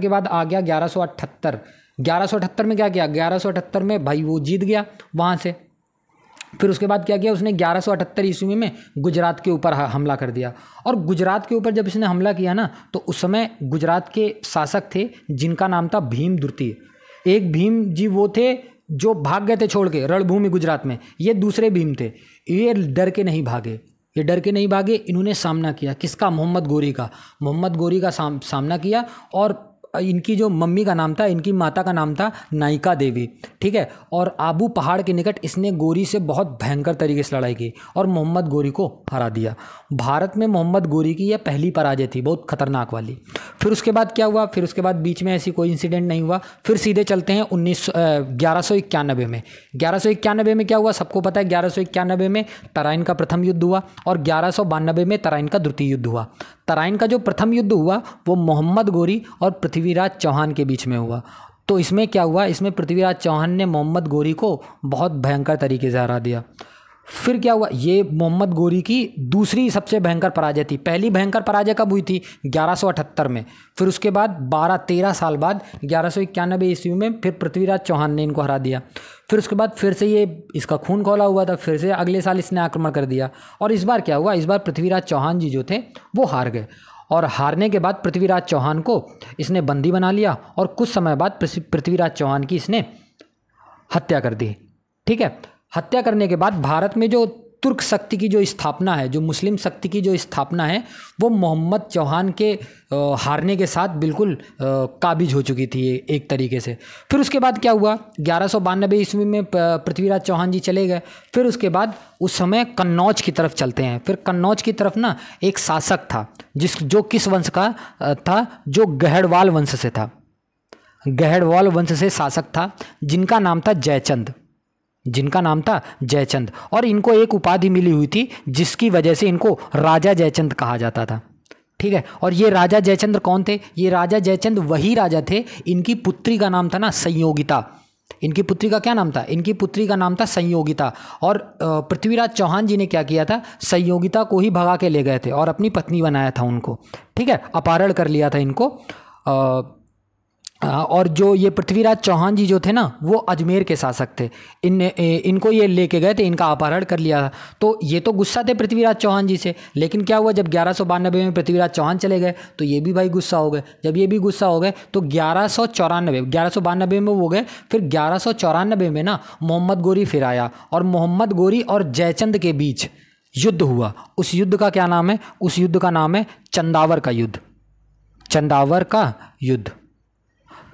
के बाद आ गया ग्यारह 1178 में क्या किया 1178 में भाई वो जीत गया वहाँ से फिर उसके बाद क्या किया उसने ग्यारह सौ अठहत्तर ईस्वी में गुजरात के ऊपर हमला कर दिया और गुजरात के ऊपर जब इसने हमला किया ना तो उस समय गुजरात के शासक थे जिनका नाम था भीम द्वितीय एक भीम जी वो थे जो भाग गए थे छोड़ के रणभूमि गुजरात में ये दूसरे भीम थे ये डर के नहीं भागे ये डर के नहीं भागे इन्होंने सामना किया किसका मोहम्मद गोरी का मोहम्मद गोरी का साम, सामना किया और इनकी जो मम्मी का नाम था इनकी माता का नाम था नायिका देवी ठीक है और आबू पहाड़ के निकट इसने गोरी से बहुत भयंकर तरीके से लड़ाई की और मोहम्मद गोरी को हरा दिया भारत में मोहम्मद गोरी की यह पहली पराजय थी बहुत खतरनाक वाली फिर उसके बाद क्या हुआ फिर उसके बाद बीच में ऐसी कोई इंसिडेंट नहीं हुआ फिर सीधे चलते हैं उन्नीस ग्यारह में ग्यारह में क्या हुआ सबको पता है ग्यारह में तराइन का प्रथम युद्ध हुआ और ग्यारह में तराइन का द्वितीय युद्ध हुआ तराइन का जो प्रथम युद्ध हुआ वो मोहम्मद गोरी और पृथ्वीराज चौहान के बीच में हुआ तो इसमें क्या हुआ इसमें पृथ्वीराज चौहान ने मोहम्मद गोरी को बहुत भयंकर तरीके से हरा दिया फिर क्या हुआ ये मोहम्मद गोरी की दूसरी सबसे भयंकर पराजय थी पहली भयंकर पराजय कब हुई थी 1178 में फिर उसके बाद 12-13 साल बाद ग्यारह सौ इक्यानबे ईस्वी में फिर पृथ्वीराज चौहान ने इनको हरा दिया फिर उसके बाद फिर से ये इसका खून खोला हुआ था फिर से अगले साल इसने आक्रमण कर दिया और इस बार क्या हुआ इस बार पृथ्वीराज चौहान जी जो थे वो हार गए और हारने के बाद पृथ्वीराज चौहान को इसने बंदी बना लिया और कुछ समय बाद पृथ्वीराज चौहान की इसने हत्या कर दी ठीक है हत्या करने के बाद भारत में जो तुर्क शक्ति की जो स्थापना है जो मुस्लिम शक्ति की जो स्थापना है वो मोहम्मद चौहान के हारने के साथ बिल्कुल काबिज हो चुकी थी एक तरीके से फिर उसके बाद क्या हुआ ग्यारह सौ बानबे ईस्वी में पृथ्वीराज चौहान जी चले गए फिर उसके बाद उस समय कन्नौज की तरफ चलते हैं फिर कन्नौज की तरफ ना एक शासक था जिस जो किस वंश का था जो गहड़वाल वंश से था गहड़वाल वंश से शासक था जिनका नाम था जयचंद जिनका नाम था जयचंद और इनको एक उपाधि मिली हुई थी जिसकी वजह से इनको राजा जयचंद कहा जाता था ठीक है और ये राजा जयचंद कौन थे ये राजा जयचंद वही राजा थे इनकी पुत्री का नाम था ना संयोगिता इनकी पुत्री का क्या नाम था इनकी पुत्री का नाम था संयोगिता और पृथ्वीराज चौहान जी ने क्या किया था संयोगिता को ही भगा के ले गए थे और अपनी पत्नी बनाया था उनको ठीक है अपारण कर लिया था इनको आ, और जो ये पृथ्वीराज चौहान जी जो थे ना वो अजमेर के शासक थे इन इनको ये लेके गए थे इनका अपहरण कर लिया था तो ये तो गुस्सा थे पृथ्वीराज चौहान जी से लेकिन क्या हुआ जब ग्यारह सौ बानबे में पृथ्वीराज चौहान चले गए तो ये भी भाई गुस्सा हो गए जब ये भी गुस्सा हो गए तो ग्यारह सौ चौरानबे ग्यारह सौ बानबे में वो गए फिर ग्यारह सौ चौरानबे में ना मोहम्मद गोरी फिर आया और मोहम्मद गोरी और जयचंद के बीच युद्ध हुआ उस युद्ध का क्या नाम है उस युद्ध का नाम है चंदावर का युद्ध चंदावर का युद्ध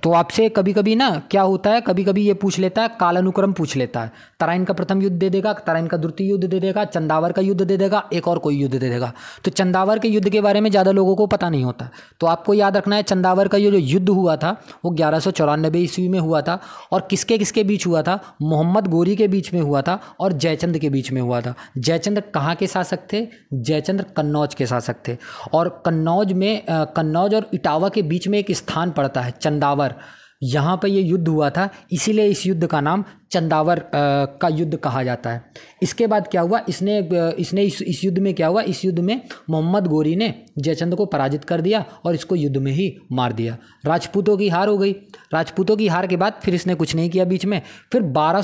तो आपसे कभी कभी ना क्या होता है कभी कभी ये पूछ लेता है कालानुक्रम पूछ लेता है तराइन का प्रथम युद्ध दे देगा तराइन का द्वितीय युद्ध दे देगा चंदावर का युद्ध दे देगा एक और कोई युद्ध दे देगा तो चंदावर के युद्ध के बारे में ज़्यादा लोगों को पता नहीं होता तो आपको याद रखना है चंदावर का ये जो युद्ध हुआ था वो ग्यारह सौ चौरानबे ईस्वी में हुआ था और किसके किसके बीच हुआ था मोहम्मद गोरी के बीच में हुआ था और जयचंद के बीच में हुआ था जयचंद कहाँ के शासक थे जयचंद कन्नौज के शासक थे और कन्नौज में कन्नौज और इटावा के बीच में एक स्थान पड़ता है चंदावर यहाँ पर ये युद्ध हुआ था इसीलिए इस युद्ध का नाम चंदावर का युद्ध कहा जाता है इसके बाद क्या हुआ इसने इसने इस, इस युद्ध में क्या हुआ इस युद्ध में मोहम्मद गोरी ने जयचंद को पराजित कर दिया और इसको युद्ध में ही मार दिया राजपूतों की हार हो गई राजपूतों की हार के बाद फिर इसने कुछ नहीं किया बीच में फिर बारह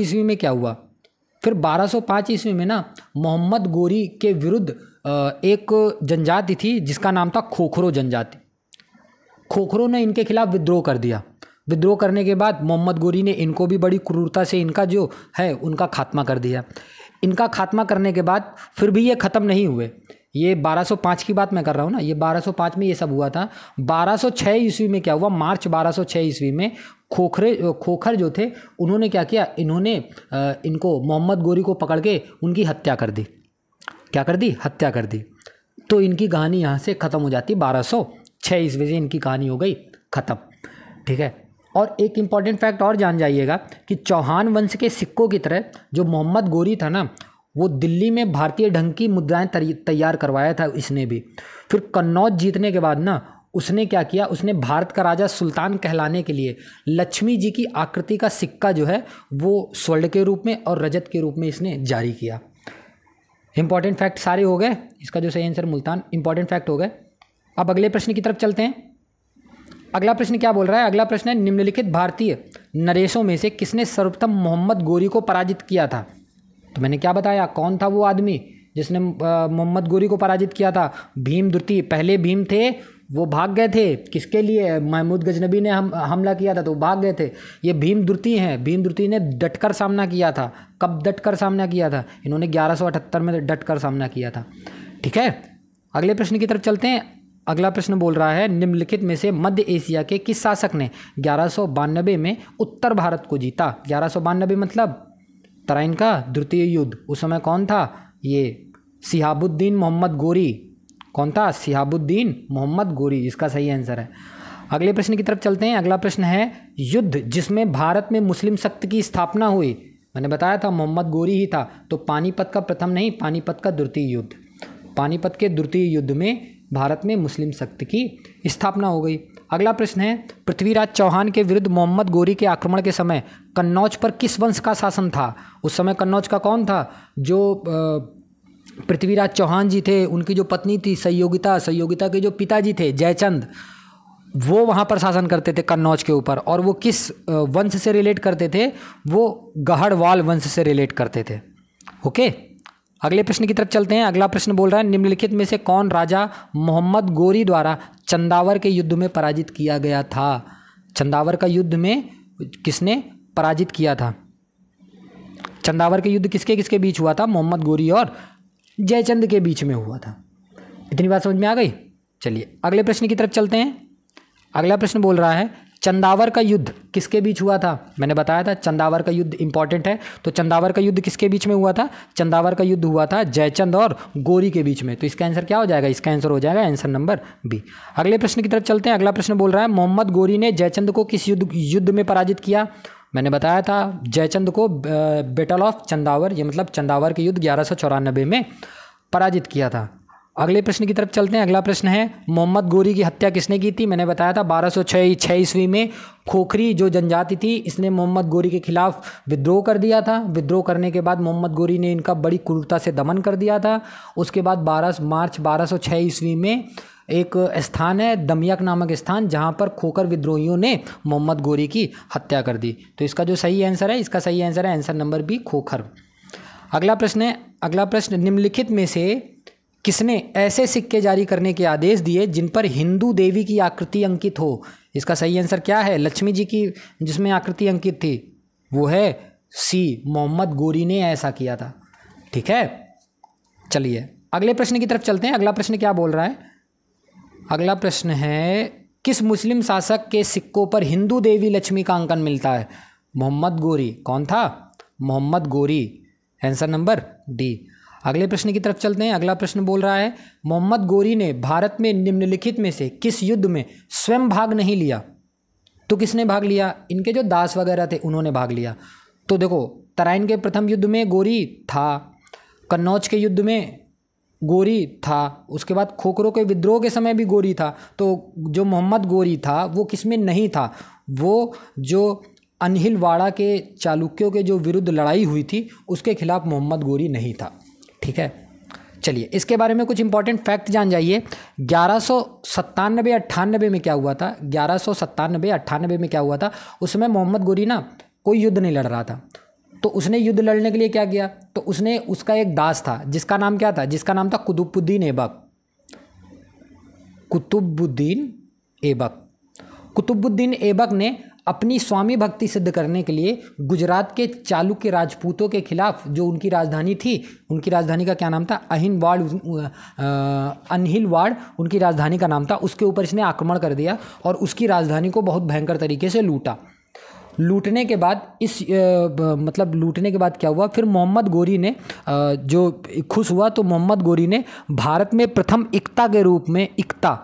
ईस्वी में क्या हुआ फिर बारह ईस्वी में ना मोहम्मद गोरी के विरुद्ध एक जनजाति थी जिसका नाम था खोखरो जनजाति खोखरों ने इनके खिलाफ विद्रोह कर दिया विद्रोह करने के बाद मोहम्मद गोरी ने इनको भी बड़ी क्रूरता से इनका जो है उनका खात्मा कर दिया इनका खात्मा करने के बाद फिर भी ये ख़त्म नहीं हुए ये 1205 की बात मैं कर रहा हूँ ना ये 1205 में ये सब हुआ था 1206 ईस्वी में क्या हुआ मार्च 1206 ईस्वी में खोखरे खोखर जो थे उन्होंने क्या किया इन्होंने इनको मोहम्मद गोरी को पकड़ के उनकी हत्या कर दी क्या कर दी हत्या कर दी तो इनकी कहानी यहाँ से ख़त्म हो जाती बारह छः ईस्वी से इनकी कहानी हो गई ख़त्म ठीक है और एक इम्पॉर्टेंट फैक्ट और जान जाइएगा कि चौहान वंश के सिक्कों की तरह जो मोहम्मद गोरी था ना वो दिल्ली में भारतीय ढंग की मुद्राएं तैयार करवाया था इसने भी फिर कन्नौज जीतने के बाद ना उसने क्या किया उसने भारत का राजा सुल्तान कहलाने के लिए लक्ष्मी जी की आकृति का सिक्का जो है वो स्वर्ण के रूप में और रजत के रूप में इसने जारी किया इंपॉर्टेंट फैक्ट सारे हो गए इसका जो सही आंसर मुल्तान इंपॉर्टेंट फैक्ट हो गए अब अगले प्रश्न की तरफ चलते हैं अगला प्रश्न क्या बोल रहा है अगला प्रश्न है निम्नलिखित भारतीय नरेशों में से किसने सर्वप्रथम मोहम्मद गोरी को पराजित किया था तो मैंने क्या बताया कौन था वो आदमी जिसने मोहम्मद गोरी को पराजित किया था भीम द्वितीय पहले भीम थे वो भाग गए थे किसके लिए महमूद गजनबी ने हम हमला किया था तो भाग गए थे ये भीम द्वितीय हैं भीम द्वितीय ने डटकर सामना किया था कब डटकर सामना किया था इन्होंने ग्यारह में डटकर सामना किया था ठीक है अगले प्रश्न की तरफ चलते हैं अगला प्रश्न बोल रहा है निम्नलिखित में से मध्य एशिया के किस शासक ने ग्यारह में उत्तर भारत को जीता ग्यारह मतलब तराइन का द्वितीय युद्ध उस समय कौन था ये सिहाबुद्दीन मोहम्मद गोरी कौन था सिहाबुद्दीन मोहम्मद गोरी इसका सही आंसर है अगले प्रश्न की तरफ चलते हैं अगला प्रश्न है युद्ध जिसमें भारत में मुस्लिम शक्ति की स्थापना हुई मैंने बताया था मोहम्मद गोरी ही था तो पानीपत का प्रथम नहीं पानीपत का द्वितीय युद्ध पानीपत के द्वितीय युद्ध में भारत में मुस्लिम शक्ति की स्थापना हो गई अगला प्रश्न है पृथ्वीराज चौहान के विरुद्ध मोहम्मद गोरी के आक्रमण के समय कन्नौज पर किस वंश का शासन था उस समय कन्नौज का कौन था जो पृथ्वीराज चौहान जी थे उनकी जो पत्नी थी सहयोगिता सहयोगिता के जो पिताजी थे जयचंद वो वहाँ पर शासन करते थे कन्नौज के ऊपर और वो किस वंश से रिलेट करते थे वो गहड़वाल वंश से रिलेट करते थे ओके okay? अगले प्रश्न की तरफ चलते हैं अगला प्रश्न बोल रहा है निम्नलिखित में से कौन राजा मोहम्मद गोरी द्वारा चंदावर के युद्ध में पराजित किया गया था चंदावर का युद्ध में किसने पराजित किया था चंदावर के युद्ध किसके किसके बीच हुआ था मोहम्मद गोरी और जयचंद के बीच में हुआ था इतनी बात समझ में आ गई चलिए अगले प्रश्न की तरफ चलते हैं अगला प्रश्न बोल रहा है चंदावर का युद्ध किसके बीच हुआ था मैंने बताया था चंदावर का युद्ध इंपॉर्टेंट है तो चंदावर का युद्ध किसके बीच में हुआ था चंदावर का युद्ध हुआ था जयचंद और गोरी के बीच में तो इसका आंसर क्या हो जाएगा इसका आंसर हो जाएगा आंसर नंबर बी अगले प्रश्न की तरफ चलते हैं अगला प्रश्न बोल रहा है मोहम्मद गोरी ने जयचंद को किस युद्ध युद्ध में पराजित किया मैंने बताया था जयचंद को बेटल ऑफ चंदावर ये मतलब चंदावर के युद्ध ग्यारह में पराजित किया था अगले प्रश्न की तरफ चलते हैं अगला प्रश्न है मोहम्मद गोरी की हत्या किसने की थी मैंने बताया था बारह सौ छः ईस्वी में खोखरी जो जनजाति थी इसने मोहम्मद गोरी के खिलाफ विद्रोह कर दिया था विद्रोह करने के बाद मोहम्मद गोरी ने इनका बड़ी क्रूरता से दमन कर दिया था उसके बाद बारह मार्च बारह सौ छः ईस्वी में एक स्थान है दमियक नामक स्थान जहाँ पर खोकर विद्रोहियों ने मोहम्मद गोरी की हत्या कर दी तो इसका जो सही आंसर है इसका सही आंसर है आंसर नंबर बी खोखर अगला प्रश्न है अगला प्रश्न निम्नलिखित में से किसने ऐसे सिक्के जारी करने के आदेश दिए जिन पर हिंदू देवी की आकृति अंकित हो इसका सही आंसर क्या है लक्ष्मी जी की जिसमें आकृति अंकित थी वो है सी मोहम्मद गोरी ने ऐसा किया था ठीक है चलिए अगले प्रश्न की तरफ चलते हैं अगला प्रश्न क्या बोल रहा है अगला प्रश्न है किस मुस्लिम शासक के सिक्कों पर हिंदू देवी लक्ष्मी का अंकन मिलता है मोहम्मद गोरी कौन था मोहम्मद गोरी आंसर नंबर डी अगले प्रश्न की तरफ चलते हैं अगला प्रश्न बोल रहा है मोहम्मद गोरी ने भारत में निम्नलिखित में से किस युद्ध में स्वयं भाग नहीं लिया तो किसने भाग लिया इनके जो दास वगैरह थे उन्होंने भाग लिया तो देखो तराइन के प्रथम युद्ध में गोरी था कन्नौज के युद्ध में गोरी था उसके बाद खोखरों के विद्रोह के समय भी गोरी था तो जो मोहम्मद गोरी था वो किस में नहीं था वो जो अनहिलवाड़ा के चालुक्यों के जो विरुद्ध लड़ाई हुई थी उसके खिलाफ मोहम्मद गोरी नहीं था ठीक है चलिए इसके बारे में कुछ इंपॉर्टेंट फैक्ट जान जाइए ग्यारह सौ अट्ठानबे में क्या हुआ था ग्यारह सौ सत्तानबे अट्ठानबे में क्या हुआ था उसमें मोहम्मद गोरी ना कोई युद्ध नहीं लड़ रहा था तो उसने युद्ध लड़ने के लिए क्या किया तो उसने उसका एक दास था जिसका नाम क्या था जिसका नाम था कुतुबुद्दीन ऐबक कुतुबुद्दीन ऐबक कुतुबुद्दीन ऐबक ने अपनी स्वामी भक्ति सिद्ध करने के लिए गुजरात के चालुक्य राजपूतों के खिलाफ जो उनकी राजधानी थी उनकी राजधानी का क्या नाम था अहिन अनहिल अनहिलवाड़ उनकी राजधानी का नाम था उसके ऊपर इसने आक्रमण कर दिया और उसकी राजधानी को बहुत भयंकर तरीके से लूटा लूटने के बाद इस आ, मतलब लूटने के बाद क्या हुआ फिर मोहम्मद गोरी ने आ, जो खुश हुआ तो मोहम्मद गोरी ने भारत में प्रथम एकता के रूप में इकता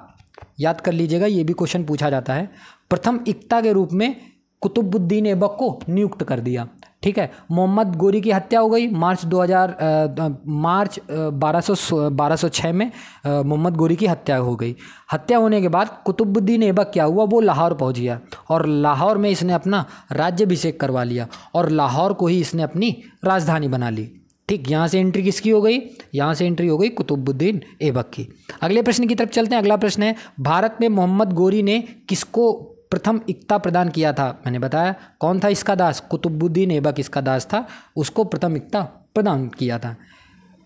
याद कर लीजिएगा ये भी क्वेश्चन पूछा जाता है प्रथम इकता के रूप में कुतुबुद्दीन ऐबक को नियुक्त कर दिया ठीक है मोहम्मद गोरी की हत्या हो गई मार्च 2000 आ, मार्च बारह सौ बारह सौ छः में मोहम्मद गोरी की हत्या हो गई हत्या होने के बाद कुतुबुद्दीन ऐबक क्या हुआ वो लाहौर पहुंच गया और लाहौर में इसने अपना राज्य अभिषेक करवा लिया और लाहौर को ही इसने अपनी राजधानी बना ली ठीक यहाँ से एंट्री किसकी हो गई यहाँ से एंट्री हो गई कुतुबुद्दीन ऐबक की अगले प्रश्न की तरफ चलते हैं अगला प्रश्न है भारत में मोहम्मद गोरी ने किसको प्रथम इक्ता प्रदान किया था मैंने बताया कौन था इसका दास कुतुबुद्दीन ऐबक इसका दास था उसको प्रथम इक्ता प्रदान किया था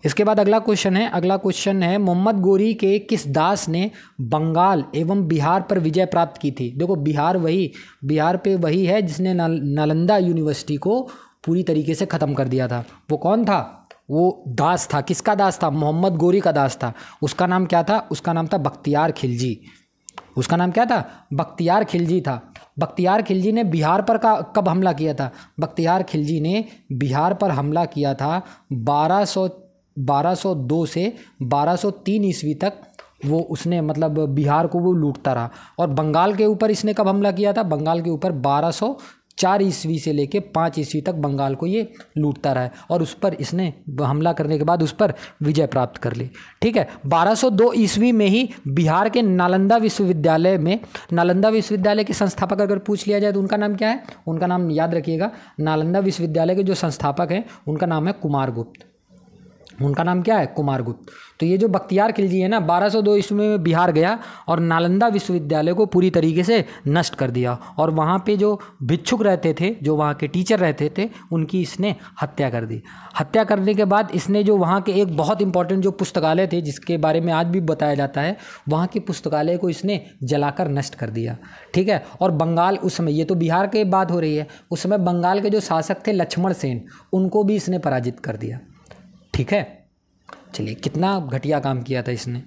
इसके बाद अगला क्वेश्चन है अगला क्वेश्चन है मोहम्मद गोरी के किस दास ने बंगाल एवं बिहार पर विजय प्राप्त की थी देखो बिहार वही बिहार पे वही है जिसने नालंदा यूनिवर्सिटी को पूरी तरीके से ख़त्म कर दिया था वो कौन था वो दास था किसका दास था मोहम्मद गोरी का दास था उसका नाम क्या था उसका नाम था बख्तियार खिलजी उसका नाम क्या था बख्तियार खिलजी था बख्तियार खिलजी ने बिहार पर का कब हमला किया था बख्तियार खिलजी ने बिहार पर हमला किया था 1200 1202 से 1203 ईस्वी तक वो उसने मतलब बिहार को वो लूटता रहा और बंगाल के ऊपर इसने कब हमला किया था बंगाल के ऊपर बारह चार ईस्वी से लेके पाँच ईस्वी तक बंगाल को ये लूटता रहा है और उस पर इसने हमला करने के बाद उस पर विजय प्राप्त कर ली ठीक है 1202 ईस्वी में ही बिहार के नालंदा विश्वविद्यालय में नालंदा विश्वविद्यालय के संस्थापक अगर पूछ लिया जाए तो उनका नाम क्या है उनका नाम याद रखिएगा नालंदा विश्वविद्यालय के जो संस्थापक हैं उनका नाम है कुमार गुप्त उनका नाम क्या है कुमार गुप्त तो ये जो बख्तियार खिलजी है ना 1202 ईस्वी में बिहार गया और नालंदा विश्वविद्यालय को पूरी तरीके से नष्ट कर दिया और वहाँ पे जो भिक्षुक रहते थे जो वहाँ के टीचर रहते थे उनकी इसने हत्या कर दी हत्या करने के बाद इसने जो वहाँ के एक बहुत इंपॉर्टेंट जो पुस्तकालय थे जिसके बारे में आज भी बताया जाता है वहाँ के पुस्तकालय को इसने जलाकर नष्ट कर दिया ठीक है और बंगाल उस समय ये तो बिहार के बात हो रही है उस समय बंगाल के जो शासक थे लक्ष्मण सेन उनको भी इसने पराजित कर दिया ठीक है चलिए कितना घटिया काम किया था इसने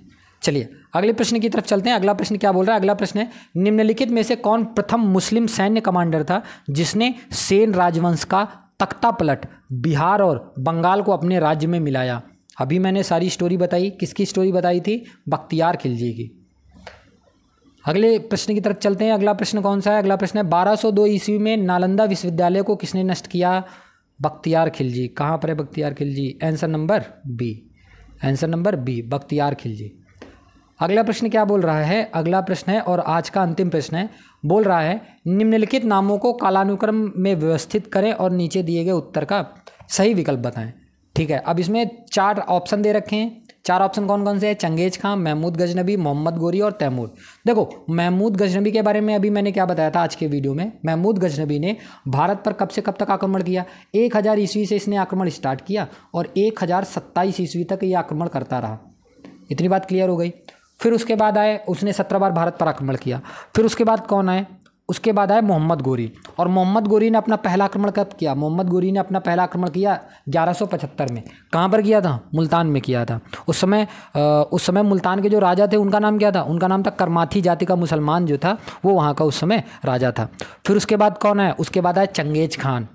चलिए अगले प्रश्न की तरफ चलते हैं अगला प्रश्न क्या बोल रहा है अगला प्रश्न है निम्नलिखित में से कौन प्रथम मुस्लिम सैन्य कमांडर था जिसने सेन राजवंश का तख्ता पलट बिहार और बंगाल को अपने राज्य में मिलाया अभी मैंने सारी स्टोरी बताई किसकी स्टोरी बताई थी बख्तियार खिलजी की अगले प्रश्न की तरफ चलते हैं अगला प्रश्न कौन सा है अगला प्रश्न है 1202 ईस्वी में नालंदा विश्वविद्यालय को किसने नष्ट किया बख्तियार खिलजी कहाँ पर है Bakhtiyar Khilji answer number B answer number B Bakhtiyar Khilji अगला प्रश्न क्या बोल रहा है अगला प्रश्न है और आज का अंतिम प्रश्न है बोल रहा है निम्नलिखित नामों को कालानुक्रम में व्यवस्थित करें और नीचे दिए गए उत्तर का सही विकल्प बताएं ठीक है अब इसमें चार ऑप्शन दे रखे हैं चार ऑप्शन कौन कौन से हैं चंगेज खां महमूद गजनबी मोहम्मद गोरी और तैमूर देखो महमूद गजनबी के बारे में अभी मैंने क्या बताया था आज के वीडियो में महमूद गजनबी ने भारत पर कब से कब तक आक्रमण किया एक हज़ार ईस्वी से इसने आक्रमण स्टार्ट किया और एक हज़ार सत्ताईस ईस्वी तक ये आक्रमण करता रहा इतनी बात क्लियर हो गई फिर उसके बाद आए उसने सत्रह बार भारत पर आक्रमण किया फिर उसके बाद कौन आए उसके बाद आए मोहम्मद गोरी और मोहम्मद गोरी ने अपना पहला आक्रमण कब किया मोहम्मद गोरी ने अपना पहला आक्रमण किया 1175 में कहाँ पर किया था मुल्तान में किया था उस समय उस समय मुल्तान के जो राजा थे उनका नाम क्या था उनका नाम था करमाथी जाति का मुसलमान जो था वो वहाँ का उस समय राजा था फिर उसके बाद कौन है उसके बाद आया चंगेज खान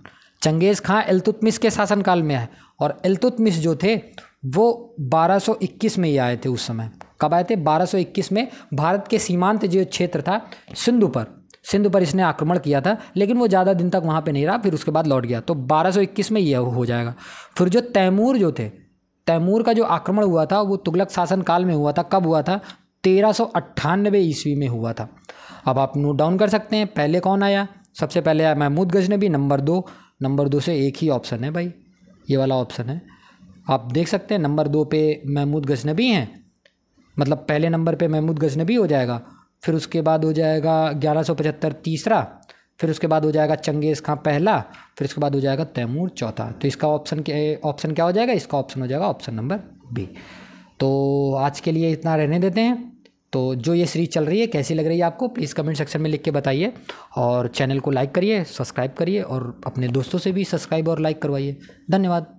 चंगेज़ खां अलतुतमिस के शासनकाल में आए और अलतुतमिस जो थे वो 1221 में ही आए थे उस समय कब आए थे 1221 में भारत के सीमांत जो क्षेत्र था सिंधु पर सिंध पर इसने आक्रमण किया था लेकिन वो ज़्यादा दिन तक वहाँ पर नहीं रहा फिर उसके बाद लौट गया तो 1221 में यह हो जाएगा फिर जो तैमूर जो थे तैमूर का जो आक्रमण हुआ था वो तुगलक शासन काल में हुआ था कब हुआ था तेरह सौ अट्ठानबे ईस्वी में हुआ था अब आप नोट डाउन कर सकते हैं पहले कौन आया सबसे पहले आया महमूद गजनबी नंबर दो नंबर दो से एक ही ऑप्शन है भाई ये वाला ऑप्शन है आप देख सकते हैं नंबर दो पे महमूद गजनबी हैं मतलब पहले नंबर पे महमूद गजनबी हो जाएगा फिर उसके बाद हो जाएगा ग्यारह सौ पचहत्तर तीसरा फिर उसके बाद हो जाएगा चंगेज़ खां पहला फिर उसके बाद हो जाएगा तैमूर चौथा तो इसका ऑप्शन ऑप्शन क्या हो जाएगा इसका ऑप्शन हो जाएगा ऑप्शन नंबर बी तो आज के लिए इतना रहने देते हैं तो जो ये सीरीज़ चल रही है कैसी लग रही है आपको प्लीज़ कमेंट सेक्शन में लिख के बताइए और चैनल को लाइक करिए सब्सक्राइब करिए और अपने दोस्तों से भी सब्सक्राइब और लाइक करवाइए धन्यवाद